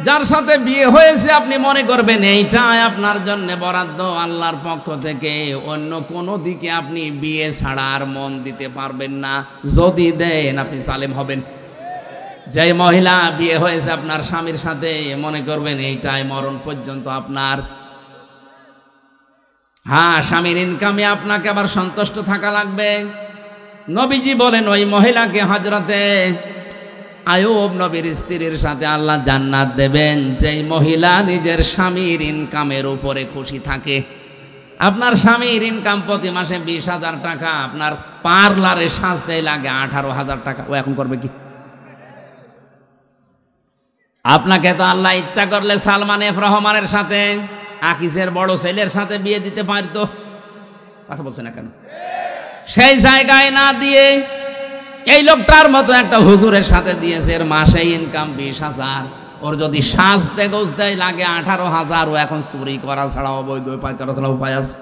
যার সাথে বিয়ে হয়েছে আপনি মনে করবেন এইটাই আপনার জন্য বরাদ্দ আল্লাহর পক্ষ থেকে অন্য কোনো দিকে আপনি বিয়ে ছাড়া আর মন দিতে পারবেন না যদি দেন আপনি সালেম হবেন যে মহিলা বিয়ে হয়েছে আপনার স্বামীর সাথে মনে করবেন এইটাই মরণ পর্যন্ত আপনার হ্যাঁ স্বামীর ইনকামে আপনাকে আবার সন্তুষ্ট থাকা লাগবে নবীজি বলেন ওই মহিলাকে হজরতে আয়ব নবীর স্ত্রীর সাথে আল্লাহ জান্নাত দেবেন যেই মহিলা নিজের স্বামীর ইনকামের উপরে খুশি থাকে আপনার স্বামীর ইনকাম প্রতি মাসে বিশ হাজার টাকা আপনার পার্লারে সাজতে লাগে আঠারো হাজার টাকা ও এখন করবে কি আপনাকে তো আল্লাহ ইচ্ছা করলে সালমান এফ রহমানের সাথে আকিসের বড় ছেলের সাথে বিয়ে দিতে পারত কথা বলছে না কেন সেই জায়গায় না দিয়ে এই লোকটার মতো একটা হুজুরের সাথে দিয়েছে এর মাসে ইনকাম বিশ হাজার ওর যদি সাজতে গোজতে লাগে আঠারো হাজার ও এখন চুরি করা ছাড়া অবৈধ উপায় করা ছাড়া উপায় আছে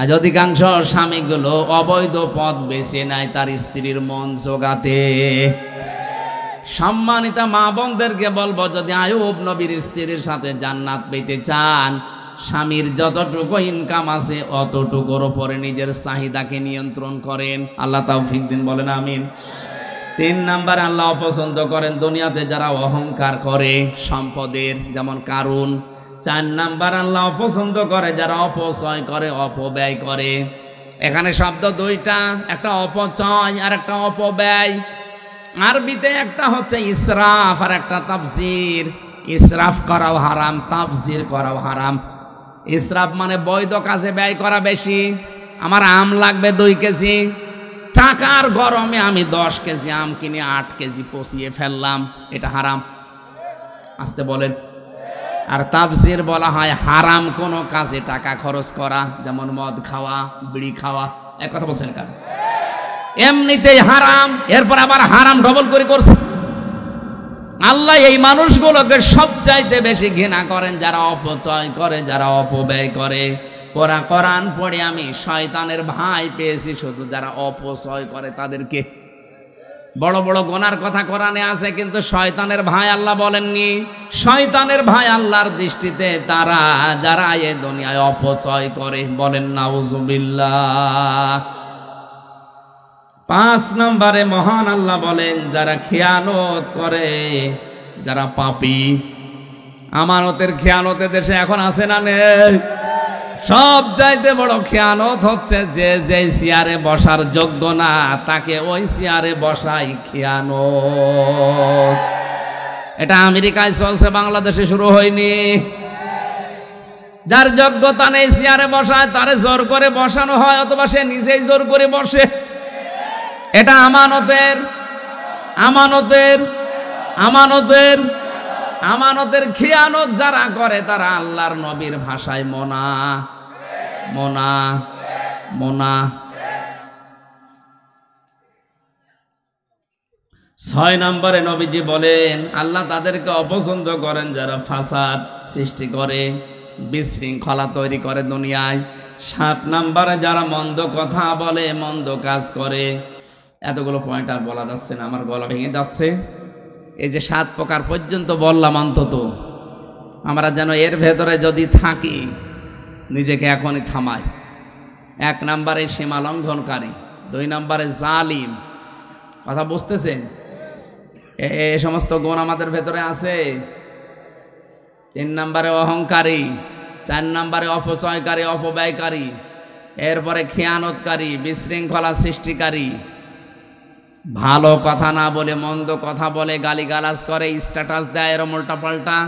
আর অধিকাংশ স্বামীগুলো অবৈধ পথ বেছে নেয় তার স্ত্রীর মন জোগাতে সম্মানিতা মা বোনদেরকে বলবো যদি আয়ুব নবীর স্ত্রীর সাথে জান্নাত পেতে চান স্বামীর যতটুকু ইনকাম আছে অতটুকুর ওপরে নিজের চাহিদাকে নিয়ন্ত্রণ করেন আল্লাহ তাওফিক দিন বলেন আমিন তিন নাম্বার আল্লাহ অপছন্দ করেন দুনিয়াতে যারা অহংকার করে সম্পদের যেমন কারণ চার নাম্বার আল্লাহ অপছন্দ করে যারা অপচয় করে অপব্যয় করে এখানে শব্দ দুইটা একটা অপচয় আর একটা অপব্যয় আরবিতে একটা হচ্ছে ইসরাফ আর একটা তাফসির ইসরাফ করাও হারাম তাফজির করাও হারাম ইসরাফ মানে বৈধ কাজে ব্যয় করা বেশি আমার আম লাগবে দুই কেজি টাকার গরমে আমি দশ কেজি আম কিনে আট কেজি পচিয়ে ফেললাম এটা হারাম আসতে বলেন আর তাফসির বলা হয় হারাম কোনো কাজে টাকা খরচ করা যেমন মদ খাওয়া বিড়ি খাওয়া এক কথা বলছেন কেন এমনিতেই হারাম এরপর আবার হারাম ডবল করে করছে আল্লাহ এই মানুষগুলোকে সবচাইতে বেশি ঘৃণা করেন যারা অপচয় করে যারা অপব্যয় করে পড়া করান পড়ে আমি শয়তানের ভাই পেয়েছি শুধু যারা অপচয় করে তাদেরকে বড় বড় গোনার কথা কোরআনে আছে কিন্তু শয়তানের ভাই আল্লাহ বলেননি শয়তানের ভাই আল্লাহর দৃষ্টিতে তারা যারা এ দুনিয়ায় অপচয় করে বলেন না পাঁচ নম্বরে মহান আল্লাহ বলেন যারা খেয়ালত করে যারা পাপি আমানতের খেয়ালতে দেশে এখন আছে না নেই সব চাইতে বড় খেয়ালত হচ্ছে যে যে চেয়ারে বসার যোগ্য না তাকে ওই চেয়ারে বসাই খেয়ানত এটা আমেরিকায় চলছে বাংলাদেশে শুরু হয়নি যার যোগ্যতা নেই চেয়ারে বসায় তারে জোর করে বসানো হয় অথবা সে নিজেই জোর করে বসে এটা আমানতের আমানতের আমানতের আমানতের খিয়ানত যারা করে তারা আল্লাহর নবীর ভাষায় মোনা মোনা মোনা ছয় নম্বরে নবীজি বলেন আল্লাহ তাদেরকে অপছন্দ করেন যারা ফাসাদ সৃষ্টি করে বিশৃঙ্খলা তৈরি করে দুনিয়ায় সাত নম্বরে যারা মন্দ কথা বলে মন্দ কাজ করে এতগুলো পয়েন্ট আর বলা যাচ্ছে না আমার গলা ভেঙে যাচ্ছে এই যে সাত প্রকার পর্যন্ত বললাম অন্তত আমরা যেন এর ভেতরে যদি থাকি নিজেকে এখনই থামাই এক নম্বরে সীমা লঙ্ঘনকারী দুই নম্বরে জালিম কথা বুঝতেছেন এ সমস্ত গুণ আমাদের ভেতরে আছে তিন নম্বরে অহংকারী চার নম্বরে অপচয়কারী অপব্যয়কারী এরপরে খেয়ানতকারী বিশৃঙ্খলা সৃষ্টিকারী ভালো কথা না বলে মন্দ কথা বলে গালিগালাজ করে স্ট্যাটাস দেয় এরম পাল্টা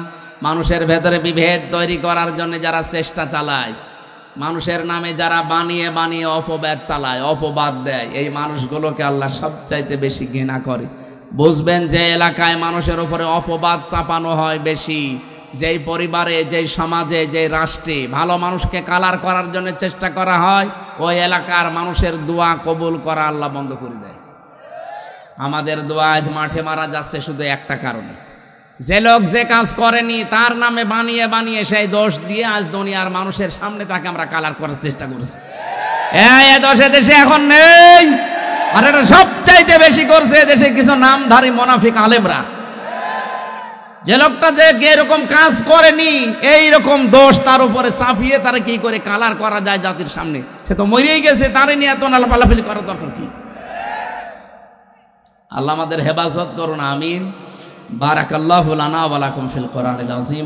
মানুষের ভেতরে বিভেদ তৈরি করার জন্য যারা চেষ্টা চালায় মানুষের নামে যারা বানিয়ে বানিয়ে অপবাদ চালায় অপবাদ দেয় এই মানুষগুলোকে আল্লাহ সবচাইতে বেশি ঘৃণা করে বুঝবেন যে এলাকায় মানুষের ওপরে অপবাদ চাপানো হয় বেশি যেই পরিবারে যেই সমাজে যেই রাষ্ট্রে ভালো মানুষকে কালার করার জন্য চেষ্টা করা হয় ওই এলাকার মানুষের দোয়া কবুল করা আল্লাহ বন্ধ করে দেয় আমাদের দোয়া আজ মাঠে মারা যাচ্ছে শুধু একটা কারণে যে লোক যে কাজ করেনি তার নামে বানিয়ে বানিয়ে সেই দোষ দিয়ে আজ দুনিয়ার মানুষের সামনে তাকে আমরা কালার করার চেষ্টা করছি এ দোষে দেশে এখন নেই আর এটা সবচাইতে বেশি করছে দেশে কিছু নামধারী মোনাফিক আলেমরা যে লোকটা যে এরকম কাজ করেনি এই রকম দোষ তার উপরে চাপিয়ে তারা কি করে কালার করা যায় জাতির সামনে সে তো মরেই গেছে তারই নিয়ে এত নালাপালাফিলি করার দরকার কি আল্লাহ আমাদের হেফাজত করুন আমিন বারাকাল্লাহ লানা ওয়ালাকুম ফিল কোরআন আজিম